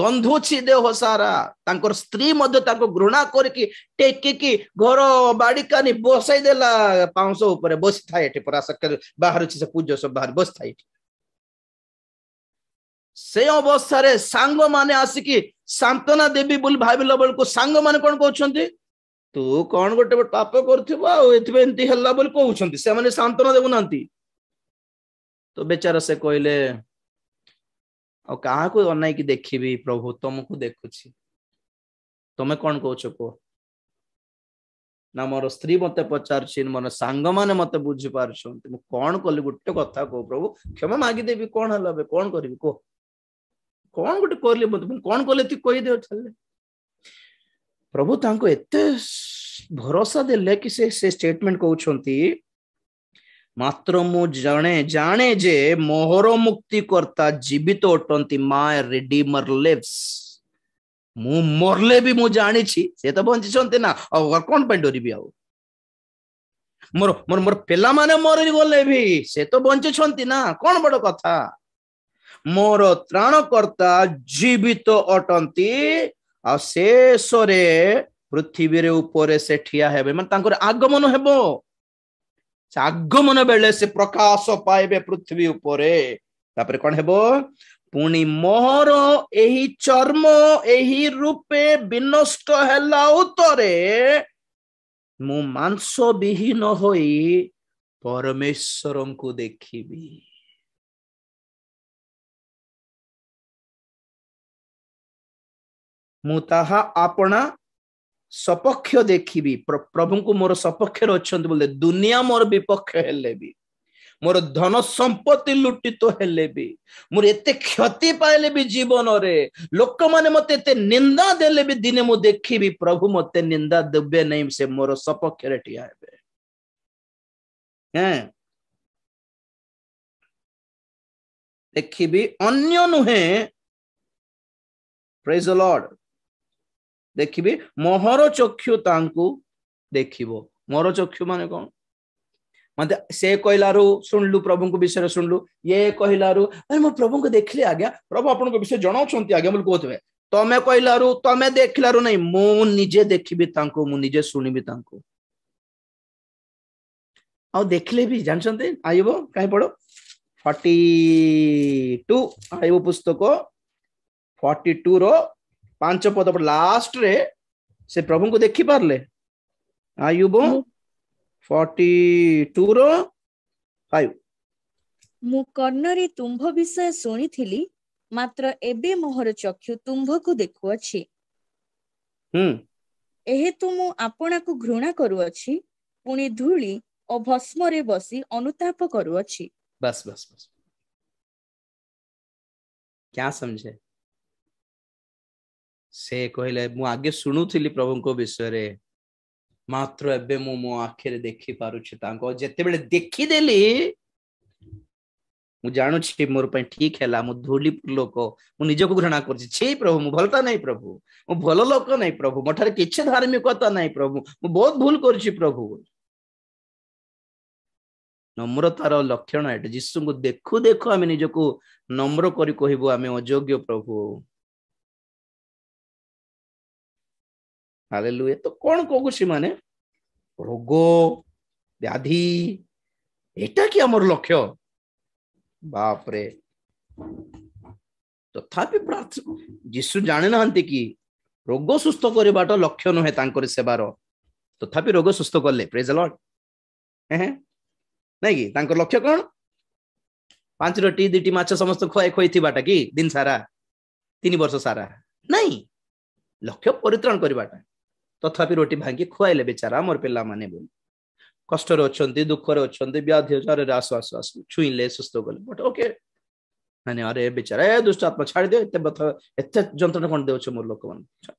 ଗନ୍ଧୁଛି ଦେହ ସାରା ତାଙ୍କର ସ୍ତ୍ରୀ ମଧ୍ୟ ତାଙ୍କୁ ଘୃଣା କରିକି ଟେକିକି ଘର ବାଡିକାନି ବସେଇ ଦେଲା ପାଉଁଶ ଉପରେ ବସିଥାଏ ଏଠି ପରା ବାହାରୁଛି ସେ ପୂଜ ସବୁ ବାହାରେ ବସିଥାଏ ଏଠି ସେ ଅବସ୍ଥାରେ ସାଙ୍ଗମାନେ ଆସିକି ସାନ୍ତ୍ୱନା ଦେବି ବୋଲି ଭାବିଲା ବେଳକୁ ସାଙ୍ଗମାନେ କ'ଣ କହୁଛନ୍ତି ତୁ କ'ଣ ଗୋଟେ ପାପ କରୁଥିବ ଆଉ ଏଥିପାଇଁ ଏମିତି ହେଲା ବୋଲି କହୁଛନ୍ତି ସେମାନେ ସାନ୍ତ୍ୱନା ଦେଉନାହାନ୍ତି ତ ବେଚାରା ସେ କହିଲେ ଆଉ କାହାକୁ ଅନାଇକି ଦେଖିବି ପ୍ରଭୁ ତମକୁ ଦେଖୁଛି ତମେ କ'ଣ କହୁଛ କୁହ ନା ମୋର ସ୍ତ୍ରୀ ମତେ ପଚାରୁଛି ମୋର ସାଙ୍ଗମାନେ ମତେ ବୁଝିପାରୁଛନ୍ତି ମୁଁ କ'ଣ କଲି ଗୋଟେ କଥା କୁହ ପ୍ରଭୁ କ୍ଷମା ମାଗିଦେବି କ'ଣ ହେଲା ଏବେ କ'ଣ କରିବି କୁହ कौन गोटे कर प्रभु भरोसा देले कि से से स्टेटमेंट कहते मात्र मु जाने जाने जे मोहर मुक्ति करता जीवित अटंती माय रिडीमर लिव्स मु मरले भी मु जानी छी से तो बंची छंते ना और वर पे डोरी भी आओ मोर मोर मोर पेला माने मरि गोले भी से तो बंची छंती ना कौन बड़ो कथा ମୋର ତ୍ରାଣକର୍ତ୍ତା ଜୀବିତ ଅଟନ୍ତି ଆଉ ଶେଷରେ ପୃଥିବୀରେ ଉପରେ ସେ ଠିଆ ହେବେ ମାନେ ତାଙ୍କର ଆଗମନ ହେବ ସେ ଆଗମନ ବେଳେ ସେ ପ୍ରକାଶ ପାଇବେ ପୃଥିବୀ ଉପରେ ତାପରେ କଣ ହେବ ପୁଣି ମୋର ଏହି ଚର୍ମ ଏହି ରୂପେ ବିନଷ୍ଟ ହେଲା ଉତ୍ତରେ ମୁଁ ମାଂସ ବିହୀନ ହୋଇ ପରମେଶ୍ୱରଙ୍କୁ ଦେଖିବି ମୁଁ ତାହା ଆପଣା ସପକ୍ଷ ଦେଖିବି ପ୍ରଭୁଙ୍କୁ ମୋର ସପକ୍ଷରେ ଅଛନ୍ତି ବୋଲି ଦୁନିଆ ମୋର ବିପକ୍ଷ ହେଲେ ବି ମୋର ଧନ ସମ୍ପତ୍ତି ଲୁଟିତ ହେଲେ ବି ମୋର ଏତେ କ୍ଷତି ପାଇଲେ ବି ଜୀବନରେ ଲୋକମାନେ ମୋତେ ଏତେ ନିନ୍ଦା ଦେଲେ ବି ଦିନେ ମୁଁ ଦେଖିବି ପ୍ରଭୁ ମୋତେ ନିନ୍ଦା ଦେବେ ନାହିଁ ସେ ମୋର ସପକ୍ଷରେ ଠିଆ ହେବେ ହେଁ ଦେଖିବି ଅନ୍ୟ ନୁହେଁ ପ୍ରେଜ୍ ଲର୍ଡ ଦେଖିବି ମୋହର ଚକ୍ଷୁ ତାଙ୍କୁ ଦେଖିବ ମୋର ଚକ୍ଷୁ ମାନେ କ'ଣ ମତେ ସେ କହିଲାରୁ ଶୁଣିଲୁ ପ୍ରଭୁଙ୍କ ବିଷୟରେ ଶୁଣିଲୁ ଇଏ କହିଲାରୁ ଆରେ ମୁଁ ପ୍ରଭୁଙ୍କୁ ଦେଖିଲି ଆଜ୍ଞା ପ୍ରଭୁ ଆପଣଙ୍କ ବିଷୟରେ ଜଣାଉଛନ୍ତି ଆଜ୍ଞା ବୋଲି କହୁଥିବେ ତମେ କହିଲାରୁ ତମେ ଦେଖିଲାରୁ ନାଇଁ ମୁଁ ନିଜେ ଦେଖିବି ତାଙ୍କୁ ମୁଁ ନିଜେ ଶୁଣିବି ତାଙ୍କୁ ଆଉ ଦେଖିଲେ ବି ଜାଣିଛନ୍ତି ଆଇବ କାହିଁ ପଢ ଫର୍ଟି ଟୁ ଆଇବ ପୁସ୍ତକ ଫର୍ଟି ଟୁ ର ପାଞ୍ଚ ପଦ ଲାଷ୍ଟରେ ସେ ପ୍ରଭୁଙ୍କୁ ଦେଖିପାରିଲେ ଆୟୁବ ଫର୍ଟି ଟୁ ର ଫାଇଭ ମୁଁ କର୍ଣ୍ଣରେ ତୁମ୍ଭ ବିଷୟ ଶୁଣିଥିଲି ମାତ୍ର ଏବେ ମୋହର ଚକ୍ଷୁ ତୁମ୍ଭକୁ ଦେଖୁଅଛି ଏହେତୁ ମୁଁ ଆପଣାକୁ ଘୃଣା କରୁଅଛି ପୁଣି ଧୂଳି ଓ ଭସ୍ମରେ ବସି ଅନୁତାପ କରୁଅଛି ବାସ୍ ବାସ୍ ବାସ୍ କ୍ୟା ସମଝେ ସେ କହିଲେ ମୁଁ ଆଗେ ଶୁଣୁଥିଲି ପ୍ରଭୁଙ୍କ ବିଷୟରେ ମାତ୍ର ଏବେ ମୁଁ ମୋ ଆଖିରେ ଦେଖିପାରୁଛି ତାଙ୍କ ଯେତେବେଳେ ଦେଖିଦେଲି ମୁଁ ଜାଣୁଛି ମୋର ପାଇଁ ଠିକ ହେଲା ମୁଁ ଧୂଳି ଲୋକ ମୁଁ ନିଜକୁ ଘୃଣା କରୁଛି ଛି ପ୍ରଭୁ ମୁଁ ଭଲତା ନାହିଁ ପ୍ରଭୁ ମୁଁ ଭଲ ଲୋକ ନାହିଁ ପ୍ରଭୁ ମୋ ଠାରେ କିଛି ଧାର୍ମିକତା ନାହିଁ ପ୍ରଭୁ ମୁଁ ବହୁତ ଭୁଲ କରୁଛି ପ୍ରଭୁ ନମ୍ରତାର ଲକ୍ଷଣ এটা ଯୀଶୁଙ୍କୁ ଦେଖୁ দেখু ଆମେ ନିଜକୁ ନମ୍ର କରି କହିବୁ ଆମେ ଅଯୋଗ୍ୟ ପ୍ରଭୁ હાલેલુએ તો કોણ કોગુસીમાને ରୋଗ ବ୍ୟାଧି ଏଇଟା କି ଆମର ଲକ୍ଷ୍ୟ ବାପରେ ତଥାପି ଯୀଶୁ ଜାଣିନାହାନ୍ତି କି ରୋଗ ସୁସ୍ଥ କରିବାଟା ଲକ୍ଷ୍ୟ ନୁହେଁ ତାଙ୍କର ସେବାର ତଥାପି ରୋଗ ସୁସ୍ଥ କଲେ ପ୍ରେଜ ଲଡ୍ ନାଇଁ କି ତାଙ୍କର ଲକ୍ଷ୍ୟ କ'ଣ ପାଞ୍ଚ ରୋଟି ଦୁଇଟି ମାଛ ସମସ୍ତ ଖୁଆଇ ଖୁଆଇଥିବାଟା କି ଦିନ ସାରା ତିନି ବର୍ଷ ସାରା ନାଇଁ ଲକ୍ଷ୍ୟ ପରିତ୍ରାଣ କରିବାଟା ତଥାପି ରୋଟି ଭାଙ୍ଗି ଖୁଆଇଲେ ବେଚାରା ମୋର ପିଲାମାନେ ବୋଲି କଷ୍ଟରେ ଅଛନ୍ତି ଦୁଃଖରେ ଅଛନ୍ତି ବ୍ୟାଧି ଜ୍ୱରରେ ଆସୁ ଆସୁ ଆସୁ ଛୁଇଁଲେ ସୁସ୍ଥ ଗଲେ ବଟ୍ ଓକେ ମାନେ ଆରେ ବେଚାରା ଏ ଦୁଷ୍ଟ ଆତ୍ମା ଛାଡ଼ିଦିଅ ଏତେ ବ୍ୟଥା ଏତେ ଯନ୍ତ୍ରଣା କ'ଣ ଦେଉଛ ମୋର ଲୋକମାନଙ୍କୁ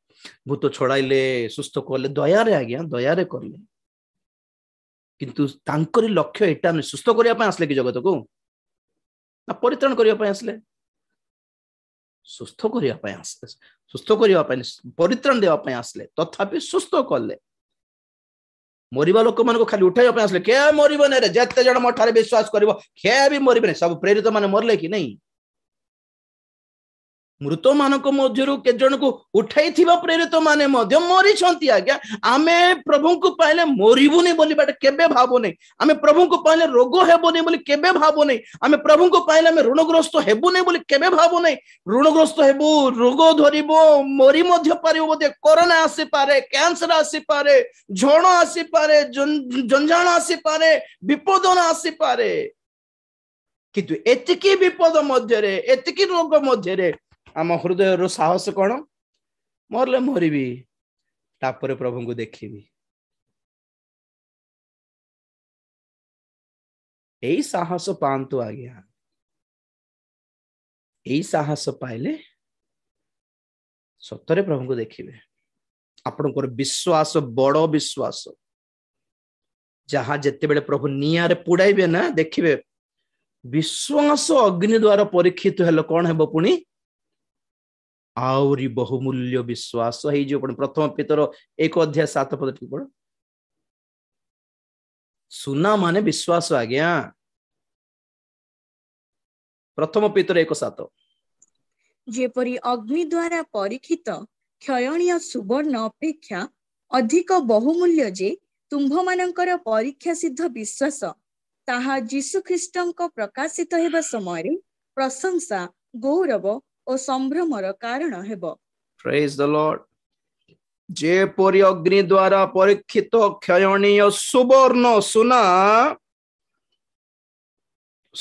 ଭୂତ ଛଡ଼ାଇଲେ ସୁସ୍ଥ କଲେ ଦୟାରେ ଆଜ୍ଞା ଦୟାରେ କଲେ କିନ୍ତୁ ତାଙ୍କରି ଲକ୍ଷ୍ୟ ଏଟା ନୁହେଁ ସୁସ୍ଥ କରିବା ପାଇଁ ଆସିଲେ କି ଜଗତକୁ ନା ପରିତ୍ରାଣ କରିବା ପାଇଁ ଆସିଲେ ସୁସ୍ଥ କରିବା ପାଇଁ ସୁସ୍ଥ କରିବା ପାଇଁ ପରିତ୍ରାଣ ଦେବା ପାଇଁ ଆସିଲେ ତଥାପି ସୁସ୍ଥ କଲେ ମରିବା ଲୋକମାନଙ୍କୁ ଖାଲି ଉଠାଇବା ପାଇଁ ଆସିଲେ କେ ମରିବ ନାଇଁରେ ଯେତେ ଜଣ ମୋ ଠାରେ ବିଶ୍ୱାସ କରିବ କେ ବି ମରିବେନି ସବୁ ପ୍ରେରିତ ମାନେ ମରିଲେ କି ନାହିଁ ମୃତମାନଙ୍କ ମଧ୍ୟରୁ କେତେ ଜଣକୁ ଉଠାଇଥିବା ପ୍ରେରିତ ମାନେ ମଧ୍ୟ ମରିଛନ୍ତି ଆଜ୍ଞା ଆମେ ପ୍ରଭୁଙ୍କୁ ପାଇଲେ ମରିବୁନି ବୋଲି ବାଟ କେବେ ଭାବୁନି ଆମେ ପ୍ରଭୁଙ୍କୁ ପାଇଲେ ରୋଗ ହେବୁନି ବୋଲି କେବେ ଭାବୁନି ଆମେ ପ୍ରଭୁଙ୍କୁ ପାଇଲେ ଆମେ ଋଣଗ୍ରସ୍ତ ହେବୁନି ବୋଲି କେବେ ଭାବୁନି ଋଣଗ୍ରସ୍ତ ହେବୁ ରୋଗ ଧରିବ ମରି ମଧ୍ୟ ପାରିବ ବୋଧେ କରୋନା ଆସିପାରେ କ୍ୟାନ୍ସର ଆସିପାରେ ଝଣ ଆସିପାରେ ଜଞ୍ଜାଣ ଆସିପାରେ ବିପଦନ ଆସିପାରେ କିନ୍ତୁ ଏତିକି ବିପଦ ମଧ୍ୟରେ ଏତିକି ରୋଗ ମଧ୍ୟରେ ଆମ ହୃଦୟରୁ ସାହସ କ'ଣ ମରିଲେ ମରିବି ତାପରେ ପ୍ରଭୁଙ୍କୁ ଦେଖିବି ଏଇ ସାହସ ପାଆନ୍ତୁ ଆଜ୍ଞା ଏଇ ସାହସ ପାଇଲେ ସତରେ ପ୍ରଭୁଙ୍କୁ ଦେଖିବେ ଆପଣଙ୍କର ବିଶ୍ୱାସ ବଡ଼ ବିଶ୍ୱାସ ଯାହା ଯେତେବେଳେ ପ୍ରଭୁ ନିଆଁରେ ପୋଡ଼ାଇବେ ନା ଦେଖିବେ ବିଶ୍ୱାସ ଅଗ୍ନି ଦ୍ଵାରା ପରୀକ୍ଷିତ ହେଲେ କ'ଣ ହେବ ପୁଣି ଆହୁରି ବହୁମୂଲ୍ୟ ବିଶ୍ୱାସ ହେଇଯିବ ପୁଣି ପ୍ରଥମ ପିତର ଏକ ଅଧ୍ୟାୟ ସାତ ପଦ ଟିକେ ପଢ ସୁନା ମାନେ ବିଶ୍ୱାସ ଆଜ୍ଞା ପ୍ରଥମ ପିତର ଏକ ସାତ ଯେପରି ଅଗ୍ନି ଦ୍ଵାରା ପରୀକ୍ଷିତ କ୍ଷୟଣୀୟ ସୁବର୍ଣ୍ଣ ଅପେକ୍ଷା ଅଧିକ ବହୁମୂଲ୍ୟ ଯେ ତୁମ୍ଭମାନଙ୍କର ପରୀକ୍ଷା ସିଦ୍ଧ ବିଶ୍ୱାସ ତାହା ଯୀଶୁଖ୍ରୀଷ୍ଟଙ୍କ ପ୍ରକାଶିତ ହେବା ସମୟରେ ପ୍ରଶଂସା ଗୌରବ ଓ ସମ୍ଭ୍ରମର କାରଣ ହେବ ଯେପରି ଅଗ୍ନି ଦ୍ଵାରା ପରୀକ୍ଷିତ କ୍ଷୟଣୀୟ ସୁବର୍ଣ୍ଣ ସୁନା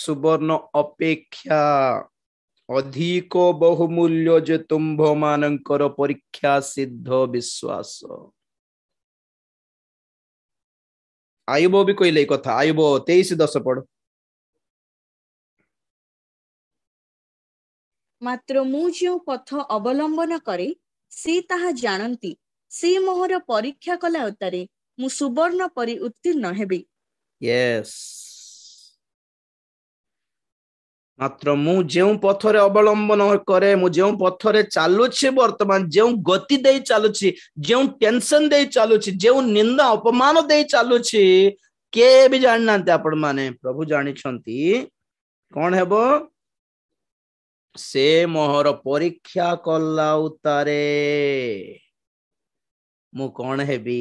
ସୁବର୍ଣ୍ଣ ଅପେକ୍ଷା ଅଧିକ ବହୁମୂଲ୍ୟ ଯେ ତୁମ୍ଭ ମାନଙ୍କର ପରୀକ୍ଷା ସିଦ୍ଧ ବିଶ୍ୱାସ ଆୟୁବ ବି କହିଲେ ଏଇ କଥା ଆୟୁବ ତେଇଶ ଦଶ ପଢ଼ ମାତ୍ର ମୁଁ ଯେଉଁ ପଥ ଅବଲମ୍ବନ କରେ ସେ ତାହା ଜାଣନ୍ତି ସେ ମୋହର ପରୀକ୍ଷା କଲା ଉତ୍ତାରେ ମୁଁ ସୁବର୍ଣ୍ଣ ପରି ଉତ୍ତୀର୍ଣ୍ଣ ହେବି ମାତ୍ର ମୁଁ ଯେଉଁ ପଥରେ ଅବଲମ୍ବନ କରେ ମୁଁ ଯେଉଁ ପଥରେ ଚାଲୁଛି ବର୍ତ୍ତମାନ ଯେଉଁ ଗତି ଦେଇ ଚାଲୁଛି ଯେଉଁ ଟେନସନ ଦେଇ ଚାଲୁଛି ଯେଉଁ ନିନ୍ଦା ଅପମାନ ଦେଇ ଚାଲୁଛି କେ ବି ଜାଣିନାହାନ୍ତି ଆପଣମାନେ ପ୍ରଭୁ ଜାଣିଛନ୍ତି କଣ ହେବ ସେ ମୋହର ପରୀକ୍ଷା କଲା ଉତାରେ ମୁଁ କ'ଣ ହେବି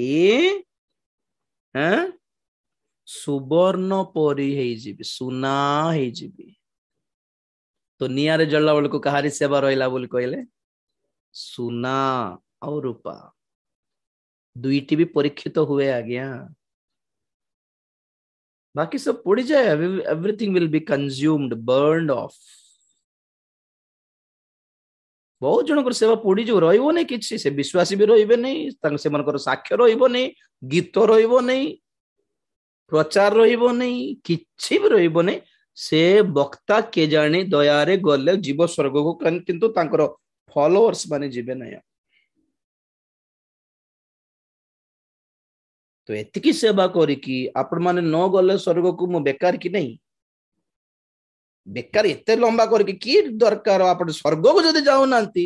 ସୁବର୍ଣ୍ଣ ପରି ହେଇଯିବି ସୁନା ହେଇଯିବି ତ ନିଆଁରେ ଜଳିଲା ବେଳକୁ କାହାରି ସେବା ରହିଲା ବୋଲି କହିଲେ ସୁନା ଆଉ ରୂପା ଦୁଇଟି ବି ପରୀକ୍ଷିତ ହୁଏ ଆଜ୍ଞା ବାକି ସବୁ ପୋଡ଼ିଯାଏ ଏଭ୍ରିଥିଙ୍ଗ ୱିଲ୍ ବି କନଜ୍ୟୁମ୍ଡ ବର୍ଣ୍ଣ ଅଫ୍ ବହୁତ ଜଣଙ୍କର ସେବା ପୋଡ଼ି ଯୋଉ ରହିବନି କିଛି ସେ ବିଶ୍ୱାସୀ ବି ରହିବେ ନାହିଁ ତାଙ୍କ ସେମାନଙ୍କର ସାକ୍ଷ୍ୟ ରହିବନି ଗୀତ ରହିବ ନାହିଁ ପ୍ରଚାର ରହିବ ନାହିଁ କିଛି ବି ରହିବ ନାହିଁ ସେ ବକ୍ତା କେଜାଣି ଦୟାରେ ଗଲେ ଯିବ ସ୍ୱର୍ଗକୁ କିନ୍ତୁ ତାଙ୍କର ଫଲୋଅର୍ସ ମାନେ ଯିବେ ନାହିଁ ତ ଏତିକି ସେବା କରିକି ଆପଣମାନେ ନ ଗଲେ ସ୍ୱର୍ଗକୁ ମୁଁ ବେକାର କି ନାହିଁ ବେକାର ଏତେ ଲମ୍ବା କରିକି କି ଦରକାର ଆପଣ ସ୍ୱର୍ଗକୁ ଯଦି ଯାଉନାହାନ୍ତି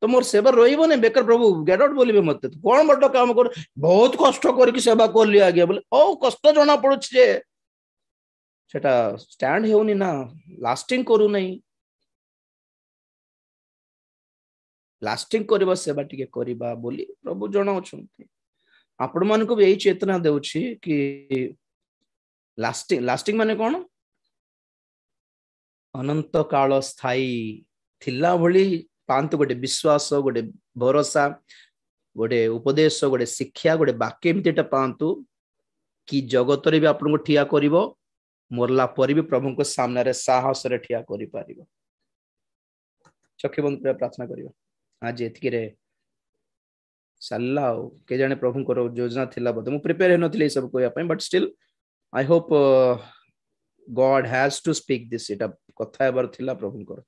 ତ ମୋର ସେବା ରହିବନି ବେକାର ପ୍ରଭୁ ଗେଟ୍ ଆଉଟ୍ ବୋଲିବେ ମତେ କଣ ବଡ଼ କାମ କରୁ ବହୁତ କଷ୍ଟ କରିକି ସେବା କଲି ଆଜ୍ଞା ବୋଲେ ଓ କଷ୍ଟ ଜଣା ପଡୁଛି ଯେ ସେଟା ଷ୍ଟାଣ୍ଡ ହେଉନି ନା ଲାଷ୍ଟିଂ କରୁନାହିଁ ଲାଷ୍ଟିଂ କରିବା ସେବା ଟିକେ କରିବା ବୋଲି ପ୍ରଭୁ ଜଣାଉଛନ୍ତି ଆପଣମାନଙ୍କୁ ବି ଏଇ ଚେତନା ଦେଉଛି କି ଲାଷ୍ଟିଂ ଲାଷ୍ଟିଂ ମାନେ କ'ଣ ଅନନ୍ତ କାଳ ସ୍ଥାୟୀ ଥିଲା ଭଳି ପାଆନ୍ତୁ ଗୋଟେ ବିଶ୍ୱାସ ଗୋଟେ ଭରସା ଗୋଟେ ଉପଦେଶ ଗୋଟେ ଶିକ୍ଷା ଗୋଟେ ବାକ୍ୟ ଏମିତିଟା ପାଆନ୍ତୁ କି ଜଗତରେ ବି ଆପଣଙ୍କୁ ଠିଆ କରିବ ମରିଲା ପରେ ବି ପ୍ରଭୁଙ୍କ ସାମ୍ନାରେ ସାହସରେ ଠିଆ କରିପାରିବ ଚକ୍ଷୁ ପ୍ରାର୍ଥନା କରିବା ଆଜି ଏତିକିରେ ସାରିଲା ଆଉ କେଜାଣି ପ୍ରଭୁଙ୍କର ଯୋଜନା ଥିଲା ବୋଧେ ମୁଁ ପ୍ରିପେୟାର ହେଇନଥିଲି ଏସବୁ କହିବା ପାଇଁ but still I hope God has to speak this ଏଇଟା କଥା ହେବାର ଥିଲା ପ୍ରଭୁଙ୍କର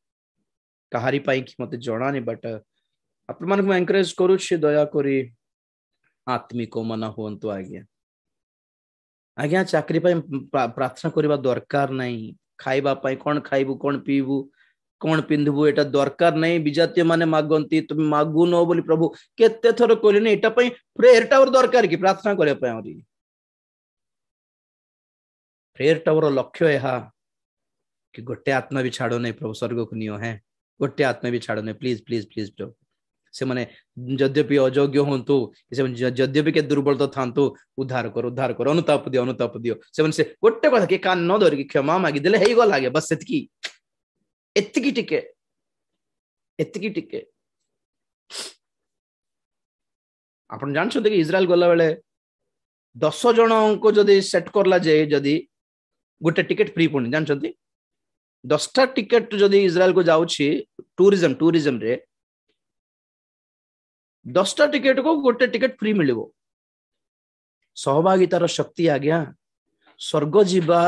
କାହାରି ପାଇଁ କି ମୋତେ ଜଣାନି ବଟ୍ ଆପଣମାନଙ୍କୁ ମୁଁ ଏନକରେଜ କରୁଛି ଦୟାକରି ଆତ୍ମିକ ମନା ହୁଅନ୍ତୁ ଆଜ୍ଞା ଆଜ୍ଞା ଚାକିରି ପାଇଁ ପ୍ରାର୍ଥନା କରିବା ଦରକାର ନାହିଁ ଖାଇବା ପାଇଁ କ'ଣ ଖାଇବୁ କ'ଣ ପିଇବୁ କ'ଣ ପିନ୍ଧିବୁ ଏଇଟା ଦରକାର ନାହିଁ ବିଜାତୀୟ ମାନେ ମାଗନ୍ତି ତୁମେ ମାଗୁନ ବୋଲି ପ୍ରଭୁ କେତେ ଥର କହିଲେନି ଏଇଟା ପାଇଁ ପ୍ରେୟରଟା ଆହୁରି ଦରକାର କି ପ୍ରାର୍ଥନା କରିବା ପାଇଁ ଆହୁରି ଫେର୍ ଲକ୍ଷ୍ୟ ଏହା କି ଗୋଟେ ଆତ୍ମା ବି ଛାଡ଼ ନାହିଁ ପ୍ରଭୁ ସ୍ୱର୍ଗକୁ ନିଅ ହେଁ ଗୋଟେ ଆତ୍ମା ବି ଛାଡ଼ ନାହିଁ ପ୍ଲିଜ୍ ପ୍ଲିଜ୍ ପ୍ଲିଜ୍ ପ୍ରଭୁ ସେମାନେ ଯଦ୍ୟପି ଅଯୋଗ୍ୟ ହୁଅନ୍ତୁ ସେମାନେ ଯଦ୍ୟପି କେ ଦୁର୍ବଳତା ଥାଆନ୍ତୁ ଉଦ୍ଧାର କର ଉଦ୍ଧାର କର ଅନୁତାପ ଦିଅ ଅନୁତାପ ଦିଅ ସେମାନେ ସେ ଗୋଟେ କଥା କି କାନ ଧରିକି କ୍ଷମା ମାଗିଦେଲେ ହେଇଗଲା ଆଜ୍ଞା ବାସ୍ ସେତିକି ଏତିକି ଟିକେ ଏତିକି ଟିକେ ଆପଣ ଜାଣିଛନ୍ତି କି ଇସ୍ରାଏଲ ଗଲାବେଳେ ଦଶ ଜଣଙ୍କୁ ଯଦି ସେଟ୍ କରଲା ଯେ ଯଦି गोटे टिकेट फ्री पड़े जानते दसटा टिकेट जदि इज्राएल को जाऊँगी टूरीजम टूरीजम दसटा टिकेट को गोटे टिकेट फ्री मिल सहभागितार शक्ति आज्ञा स्वर्ग जीवा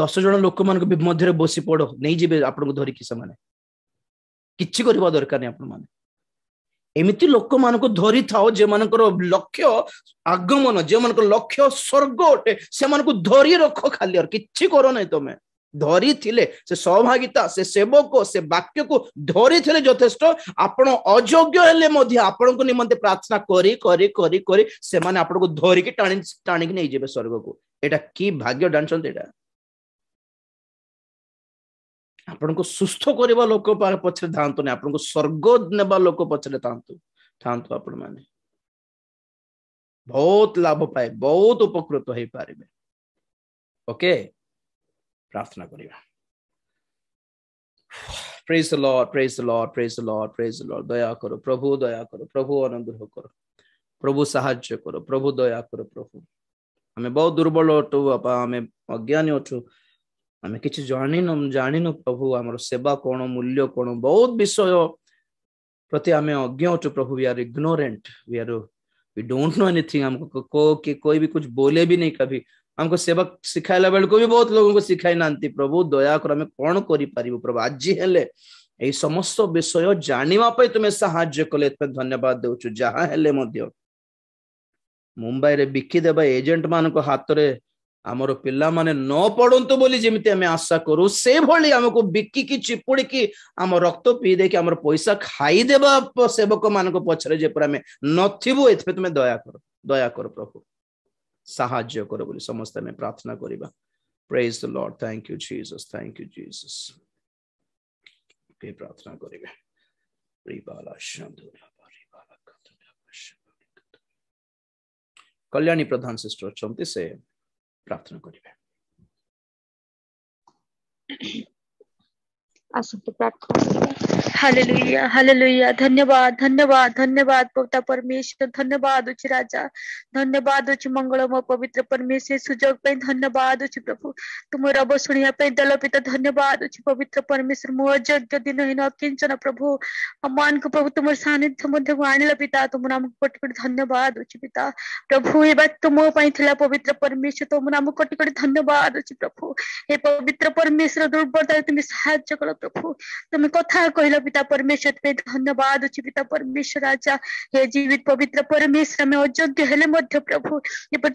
दस जन लोक मान मध्य बस पड़ो नहीं जी आपको धरिकी से किसी करवा दरकार नहीं आप ଏମିତି ଲୋକମାନଙ୍କୁ ଧରିଥାଉ ଯେମାନଙ୍କର ଲକ୍ଷ୍ୟ ଆଗମନ ଯେମାନଙ୍କର ଲକ୍ଷ୍ୟ ସ୍ୱର୍ଗ ଅଟେ ସେମାନଙ୍କୁ ଧରି ରଖ ଖାଲି କିଛି କର ନାହିଁ ତମେ ଧରିଥିଲେ ସେ ସହଭାଗିତା ସେ ସେବକ ସେ ବାକ୍ୟକୁ ଧରିଥିଲେ ଯଥେଷ୍ଟ ଆପଣ ଅଯୋଗ୍ୟ ହେଲେ ମଧ୍ୟ ଆପଣଙ୍କ ନିମନ୍ତେ ପ୍ରାର୍ଥନା କରି କରି କରି କରି ସେମାନେ ଆପଣଙ୍କୁ ଧରିକି ଟାଣି ଟାଣିକି ନେଇଯିବେ ସ୍ୱର୍ଗକୁ ଏଇଟା କି ଭାଗ୍ୟ ଜାଣିଛନ୍ତି ଏଇଟା ଆପଣଙ୍କୁ ସୁସ୍ଥ କରିବା ଲୋକ ପଛରେ ଥାଆନ୍ତୁନି ଆପଣଙ୍କୁ ସ୍ୱର୍ଗ ନେବା ଲୋକ ପଛରେ ଥାଆନ୍ତୁ ଥାଆନ୍ତୁ ଆପଣମାନେ ବହୁତ ଲାଭ ପାଏ ବହୁତ ଉପକୃତ ହେଇପାରିବେ ଓକେ ପ୍ରାର୍ଥନା କରିବା praise lord praise lord praise lord praise lord ଦୟା କର ପ୍ରଭୁ ଦୟା କର ପ୍ରଭୁ ଅନୁଗ୍ରହ କର ପ୍ରଭୁ ସାହାଯ୍ୟ କର ପ୍ରଭୁ ଦୟା କର ପ୍ରଭୁ ଆମେ ବହୁତ ଦୁର୍ବଳ ଅଟୁ ବାପା ଆମେ ଅଜ୍ଞାନୀ ଅଛୁ ଆମେ କିଛି ଜାଣିନୁ ଜାଣିନୁ ପ୍ରଭୁ ଆମର ସେବା କ'ଣ ମୂଲ୍ୟ କ'ଣ ବହୁତ ବିଷୟ ପ୍ରତି ଆମେ ଅଜ୍ଞ ଅଛୁ ପ୍ରଭୁ we are ignorant we are we don't know anything हमको को कि कोई भी कुछ बोले भी नहीं कभी हमको सेवा सिखाइला बेलको भी बहुत लोगों को सिखाई नांती प्रभु ଦୟାକର ଆମେ କ'ଣ କରିପାରିବୁ ପ୍ରଭୁ ଆଜି ହେଲେ ଏଇ ସମସ୍ତ ବିଷୟ ଜାଣିବା ପାଇଁ ତୁମେ ସାହାଯ୍ୟ କଲେ ଏଥିପାଇଁ ଧନ୍ୟବାଦ ଦେଉଛୁ ଯାହା ହେଲେ ମଧ୍ୟ ମୁମ୍ବାଇରେ ବିକିଦେବା ଏଜେଣ୍ଟ ମାନଙ୍କ ହାତରେ ଆମର ପିଲାମାନେ ନ ପଢନ୍ତୁ ବୋଲି ଯେମିତି ଆମେ ଆଶା କରୁ ସେଭଳି ଆମକୁ ବିକିକି ଚିପୁଡ଼ିକି ଆମ ରକ୍ତ ପିଇ ଦେଇକି ଆମର ପଇସା ଖାଇଦେବା ସେବକମାନଙ୍କ ପଛରେ ଯେପରି ଆମେ ନଥିବୁ ଏଥିପାଇଁ ତୁମେ ଦୟାକର ଦୟାକର ପ୍ରଭୁ ସାହାଯ୍ୟ କର ବୋଲି ସମସ୍ତେ ଆମେ ପ୍ରାର୍ଥନା କରିବା praise the lord thank you Jesus thank you Jesus ପ୍ରାର୍ଥନା କରିବେ କଲ୍ୟାଣୀ ପ୍ରଧାନ ସିଷ୍ଟର ଅଛନ୍ତି ସେ প্রার্থনা করিবে तो हालेलुया हालेलुया धन्यवाद धन्यवाद धन्यवाद पवित्र परमेश्वर धन्यवाद उच्च राजा धन्यवाद उच्च मंगलम पवित्र परमेश्वर सुजोग पे धन्यवाद उच्च प्रभु तुम रब दल पिता धन्यवाद उच्च पवित्र परमेश्वर मो दिन हीन किंचन प्रभु अमान को प्रभु तुम सानिध्य मध्य आणल पिता तुम नाम कोटि कोटि धन्यवाद उच्च पिता प्रभु ए बात तुम तो थिला पवित्र परमेश्वर तुम नाम कोटि कोटि धन्यवाद उच्च प्रभु हे पवित्र परमेश्वर दुर्बलता तुम साहाय्य प्रभु तुम्हें कथा कह पिता परमेश्वर धन्यवाद अच्छे पिता परमेश्वर राजा हे जीवित पवित्र परमेश्वर आम अयोग्य हेले प्रभु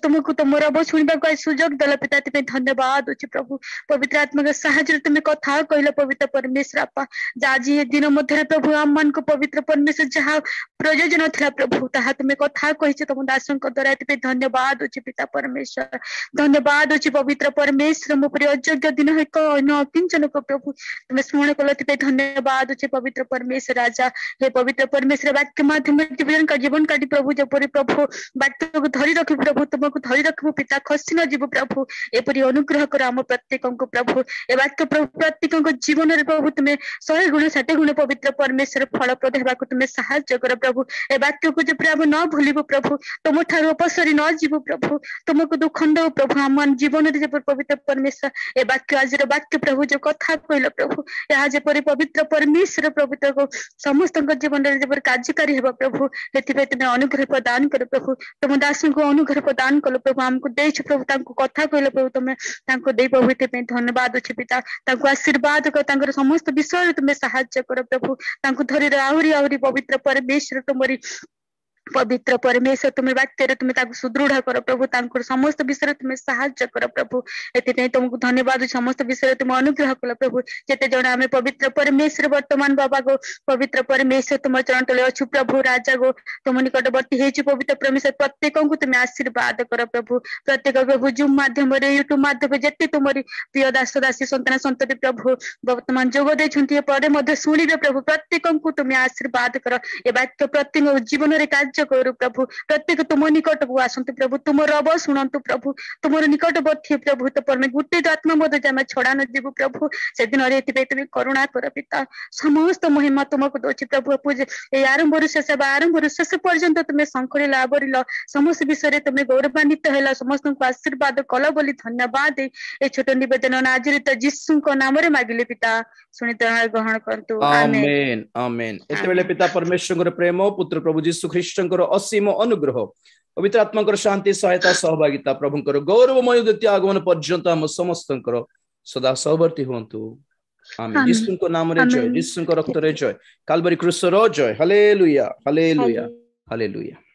तुमको तुम रब शुणा सुजोग दल पिता धन्यवाद अच्छे प्रभु पवित्र आत्मा साहय कथा कह पवित्र परमेश्वर अपा आज जी दिन मध्य प्रभु आम मान पवित्र परमेश्वर जहाँ प्रयोजन था प्रभु ताहा तुम्हें कथ कही तुम दास द्वारा ये धन्यवाद अच्छे पिता परमेश्वर धन्यवाद अच्छी पवित्र परमेश्वर मो प्रिय अयोग्य दिन एक अन्य अकिंचन प्रभु तुम्हें ಕೃಷ್ಣನೊಳಗೊಳ್ಳುತ್ತಿದೆ ಧನ್ಯವಾದ छे पवित्र परमेश्वर राजा हे पवित्र परमेश्वर वाक्य माध्यम जीवन का जीवन काटी प्रभु जपरी प्रभु वाक्य को धरी रख प्रभु तुमको धरी रखबु पिता खसी न जीव प्रभु एपरी अनुग्रह कर आम प्रत्येक प्रभु ए वाक्य प्रभु प्रत्येक जीवन प्रभु तुम्हें शहे गुण षाठे गुण पवित्र परमेश्वर फलप्रद होगा तुम्हें साहाय्य कर प्रभु ए वाक्य को जब आम न भूलु प्रभु तुम ठार अपसरी न जीव प्रभु तुमको दुख दौ प्रभु आम जीवन जब पवित्र परमेश्वर ए वाक्य आज वाक्य प्रभु जो कथा कहल प्रभु ଏହା ଯେପରି ପବିତ୍ର ପରମେଶ୍ୱର ପ୍ରଭୁ ତାକୁ ସମସ୍ତଙ୍କ ଜୀବନରେ ଯେପରି କାର୍ଯ୍ୟକାରୀ ହେବ ପ୍ରଭୁ ଏଥିପାଇଁ ତୁମେ ଅନୁଗ୍ରହ ପ୍ରଦାନ କର ପ୍ରଭୁ ତୁମ ଦାସଙ୍କୁ ଅନୁଗ୍ରହ ପ୍ରଦାନ କଲ ପ୍ରଭୁ ଆମକୁ ଦେଇଛୁ ପ୍ରଭୁ ତାଙ୍କୁ କଥା କହିଲ ପ୍ରଭୁ ତୁମେ ତାଙ୍କୁ ଦେଇ ପ୍ରଭୁ ଏଥିପାଇଁ ଧନ୍ୟବାଦ ଅଛି ପିତା ତାଙ୍କୁ ଆଶୀର୍ବାଦ କର ତାଙ୍କର ସମସ୍ତ ବିଷୟରେ ତୁମେ ସାହାଯ୍ୟ କର ପ୍ରଭୁ ତାଙ୍କୁ ଧରିର ଆହୁରି ଆହୁରି ପବିତ୍ର ପରମେଶ୍ୱର ତୁମରି ପବିତ୍ର ପରମେଶ୍ୱର ତୁମେ ବାକ୍ୟରେ ତୁମେ ତାକୁ ସୁଦୃଢ କର ପ୍ରଭୁ ତାଙ୍କର ସମସ୍ତ ବିଷୟରେ ତୁମେ ସାହାଯ୍ୟ କର ପ୍ରଭୁ ଏଥିପାଇଁ ତୁମକୁ ଧନ୍ୟବାଦ ସମସ୍ତ ବିଷୟରେ ତୁମେ ଅନୁଗ୍ରହ କଲ ପ୍ରଭୁ ଯେତେ ଜଣ ଆମେ ପବିତ୍ର ପରମେଶ୍ୱର ବର୍ତ୍ତମାନ ବାବା ଗୋ ପବିତ୍ର ପରମେଶ୍ୱର ତୁମ ଚରଣ ତଳେ ଅଛୁ ପ୍ରଭୁ ରାଜା ଗୋ ତୁମ ନିକଟବର୍ତ୍ତୀ ହେଇଛୁ ପବିତ୍ର ପରମେଶ୍ୱର ପ୍ରତ୍ୟେକଙ୍କୁ ତୁମେ ଆଶୀର୍ବାଦ କର ପ୍ରଭୁ ପ୍ରତ୍ୟେକ ପ୍ରଭୁ ଜୁମ୍ ମାଧ୍ୟମରେ ୟୁଟ୍ୟୁବ ମାଧ୍ୟମରେ ଯେତେ ତୁମରି ପ୍ରିୟ ଦାସ ଦାସୀ ସନ୍ତାନ ସନ୍ତତି ପ୍ରଭୁ ବର୍ତ୍ତମାନ ଯୋଗ ଦେଇଛନ୍ତି ଏ ପରେ ମଧ୍ୟ ଶୁଣିବେ ପ୍ରଭୁ ପ୍ରତ୍ୟେକଙ୍କୁ ତୁମେ ଆଶୀର୍ବାଦ କର ଏ ବାକ୍ୟ ପ୍ରତ୍ୟେକ ଜୀବନରେ କାର୍ଯ୍ୟ সাহায্য করু প্রভু প্রত্যেক তুম নিকটকু আসন্তু প্রভু তুম রব শুণন্তু প্রভু তুমর নিকটবর্তী প্রভু তোমে গোটে আত্মবোধ যে আমি ছড়া নযিবু প্রভু সেদিন এথিপাই তুমি করুণা কর পিতা সমস্ত মহিমা তোমাকে দৌছি প্রভু পূজা এই আরম্ভর শেষ বা আরম্ভর শেষ পর্যন্ত তুমি শঙ্করিল আবরিল সমস্ত বিষয়ে তুমি গৌরবান্বিত হল সমস্ত আশীর্বাদ কল বলে ধন্যবাদ এই ছোট নিবেদন নাজরিত যিশুঙ্ক নামরে মাগিলে পিতা শুনিত গ্রহণ করতু আমেন আমেন এতবেলে পিতা পরমেশ্বরঙ্কর প্রেম পুত্র প্রভু যীশু খ্রিস্ট ପ୍ରଭୁଙ୍କର ଅସୀମ ଅନୁଗ୍ରହ ପବିତ୍ର ଆତ୍ମାଙ୍କର ଶାନ୍ତି ସହାୟତା ସହଭାଗିତା ପ୍ରଭୁଙ୍କର ଗୌରବମୟ ଦ୍ୱିତୀୟ ଆଗମନ ପର୍ଯ୍ୟନ୍ତ ଆମ ସମସ୍ତଙ୍କର ସଦା ସହବର୍ତ୍ତୀ ହୁଅନ୍ତୁ ଆମେ ଯୀଶୁଙ୍କ ନାମରେ ଜୟ ଯୀଶୁଙ୍କ ରକ୍ତରେ ଜୟ କାଲବରୀ କୃଷର ଜୟ ହଲେ ଲୁୟା ହଲେ ଲୁୟା ହଲେ ଲୁୟା